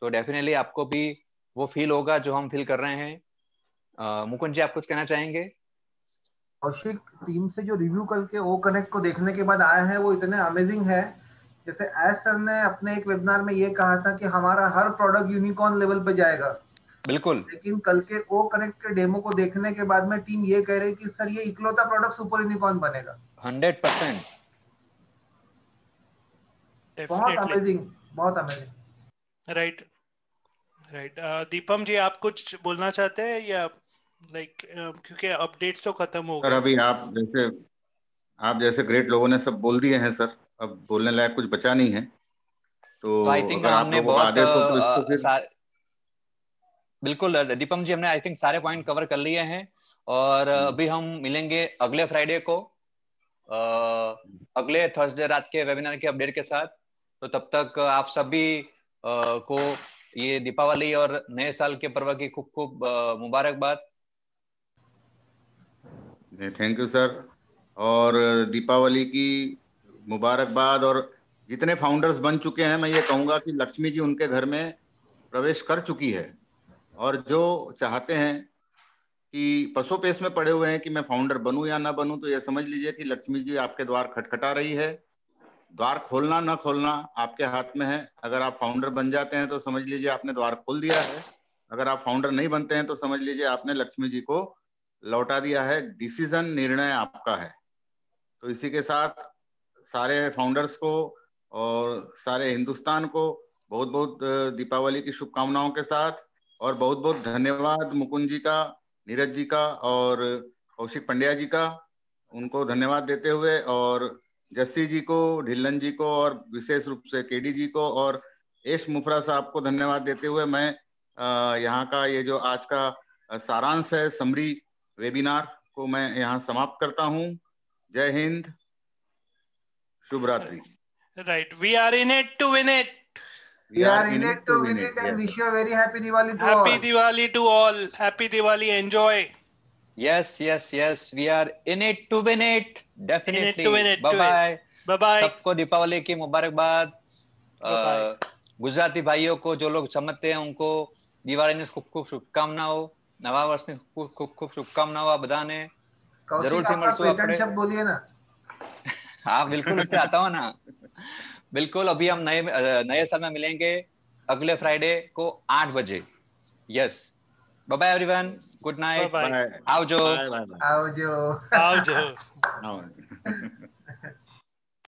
तो डेफिनेटली आपको भी वो फील होगा जो हम फील कर रहे हैं मुकुंद जी आप कुछ कहना चाहेंगे कौशिक टीम से जो रिव्यू करके वो ओ कनेक्ट को देखने के बाद आया है वो इतने अमेजिंग है जैसे एस सर ने अपने एक वेबिनार में ये कहा था कि हमारा हर प्रोडक्ट यूनिकॉर्न लेवल पे जाएगा बिल्कुल लेकिन कल के ओ कनेक्ट के डेमो को देखने के बाद में टीम ये कह रही कि सर ये इकलौता प्रोडक्ट सुपर यूनिकॉर्न बनेगा हंड्रेड परसेंट बहुत अमेजिंग बहुत amazing right right Deepam ji आप कुछ बोलना चाहते हैं या लाइक uh, क्योंकि अपडेट्स तो खत्म हो गए सर अभी आप जैसे आप जैसे ग्रेट लोगों ने सब बोल दिए हैं सर अब बोलने लायक कुछ बचा नहीं है तो आई थिंक हमने बहुत आदेश तो uh, इसको फिर... बिल्कुल दीपम जी हमने आई थिंक सारे पॉइंट कवर हम्म। कर लिए हैं और हम्म। अभी हम मिलेंगे अगले फ्राइडे को अगले थर्सडे रात के वेबिनार के अपडेट के साथ तो तब तक आप सभी को ये दीपावली और नए साल के पर्व की खूब खूब मुबारकबाद थैंक यू सर और दीपावली की मुबारकबाद और जितने फाउंडर्स बन चुके हैं मैं ये कहूंगा कि लक्ष्मी जी उनके घर में प्रवेश कर चुकी है और जो चाहते हैं कि पशु पेश में पड़े हुए हैं कि मैं फाउंडर बनूं या ना बनूं तो यह समझ लीजिए कि लक्ष्मी जी आपके द्वार खटखटा रही है द्वार खोलना ना खोलना आपके हाथ में है अगर आप फाउंडर बन जाते हैं तो समझ लीजिए आपने द्वार खोल दिया है अगर आप फाउंडर नहीं बनते हैं तो समझ लीजिए आपने लक्ष्मी जी को लौटा दिया है डिसीजन निर्णय आपका है तो इसी के साथ सारे फाउंडर्स को और सारे हिंदुस्तान को बहुत बहुत दीपावली की शुभकामनाओं के साथ और बहुत बहुत धन्यवाद मुकुंद जी का नीरज जी का और कौशिक पंड्या जी का उनको धन्यवाद देते हुए और जस्सी जी को ढिल्लन जी को और विशेष रूप से केडी जी को और एश मुफरा साहब को धन्यवाद देते हुए मैं यहाँ का ये जो आज का सारांश है समरी वेबिनार को मैं यहाँ समाप्त करता हूँ जय हिंद शुभ रात्रि right we are in it to win it We, we are, are in, in it to win it, it and yes. wish you a very happy Diwali to happy all. Happy Diwali to all. Happy Diwali. Enjoy. Yes, yes, yes. We are in it to win it. Definitely. In it to win it. Bye bye. Bye bye. सबको दीपावली की मुबारकबाद गुजराती भाइयों को जो लोग समझते हैं उनको દિવાળી ની ખૂબ ખૂબ શુભકામનાઓ નવા વર્ષની ખૂબ ખૂબ ખૂબ શુભકામનાઓ આ બધાને જરૂરથી મળશું આપણે બોલીએ ના હા બિલકુલ આતા હો ના बिल्कुल अभी हम नए नए साल में मिलेंगे अगले फ्राइडे को आठ बजे yes bye bye everyone good night आओ जो आओ जो आओ जो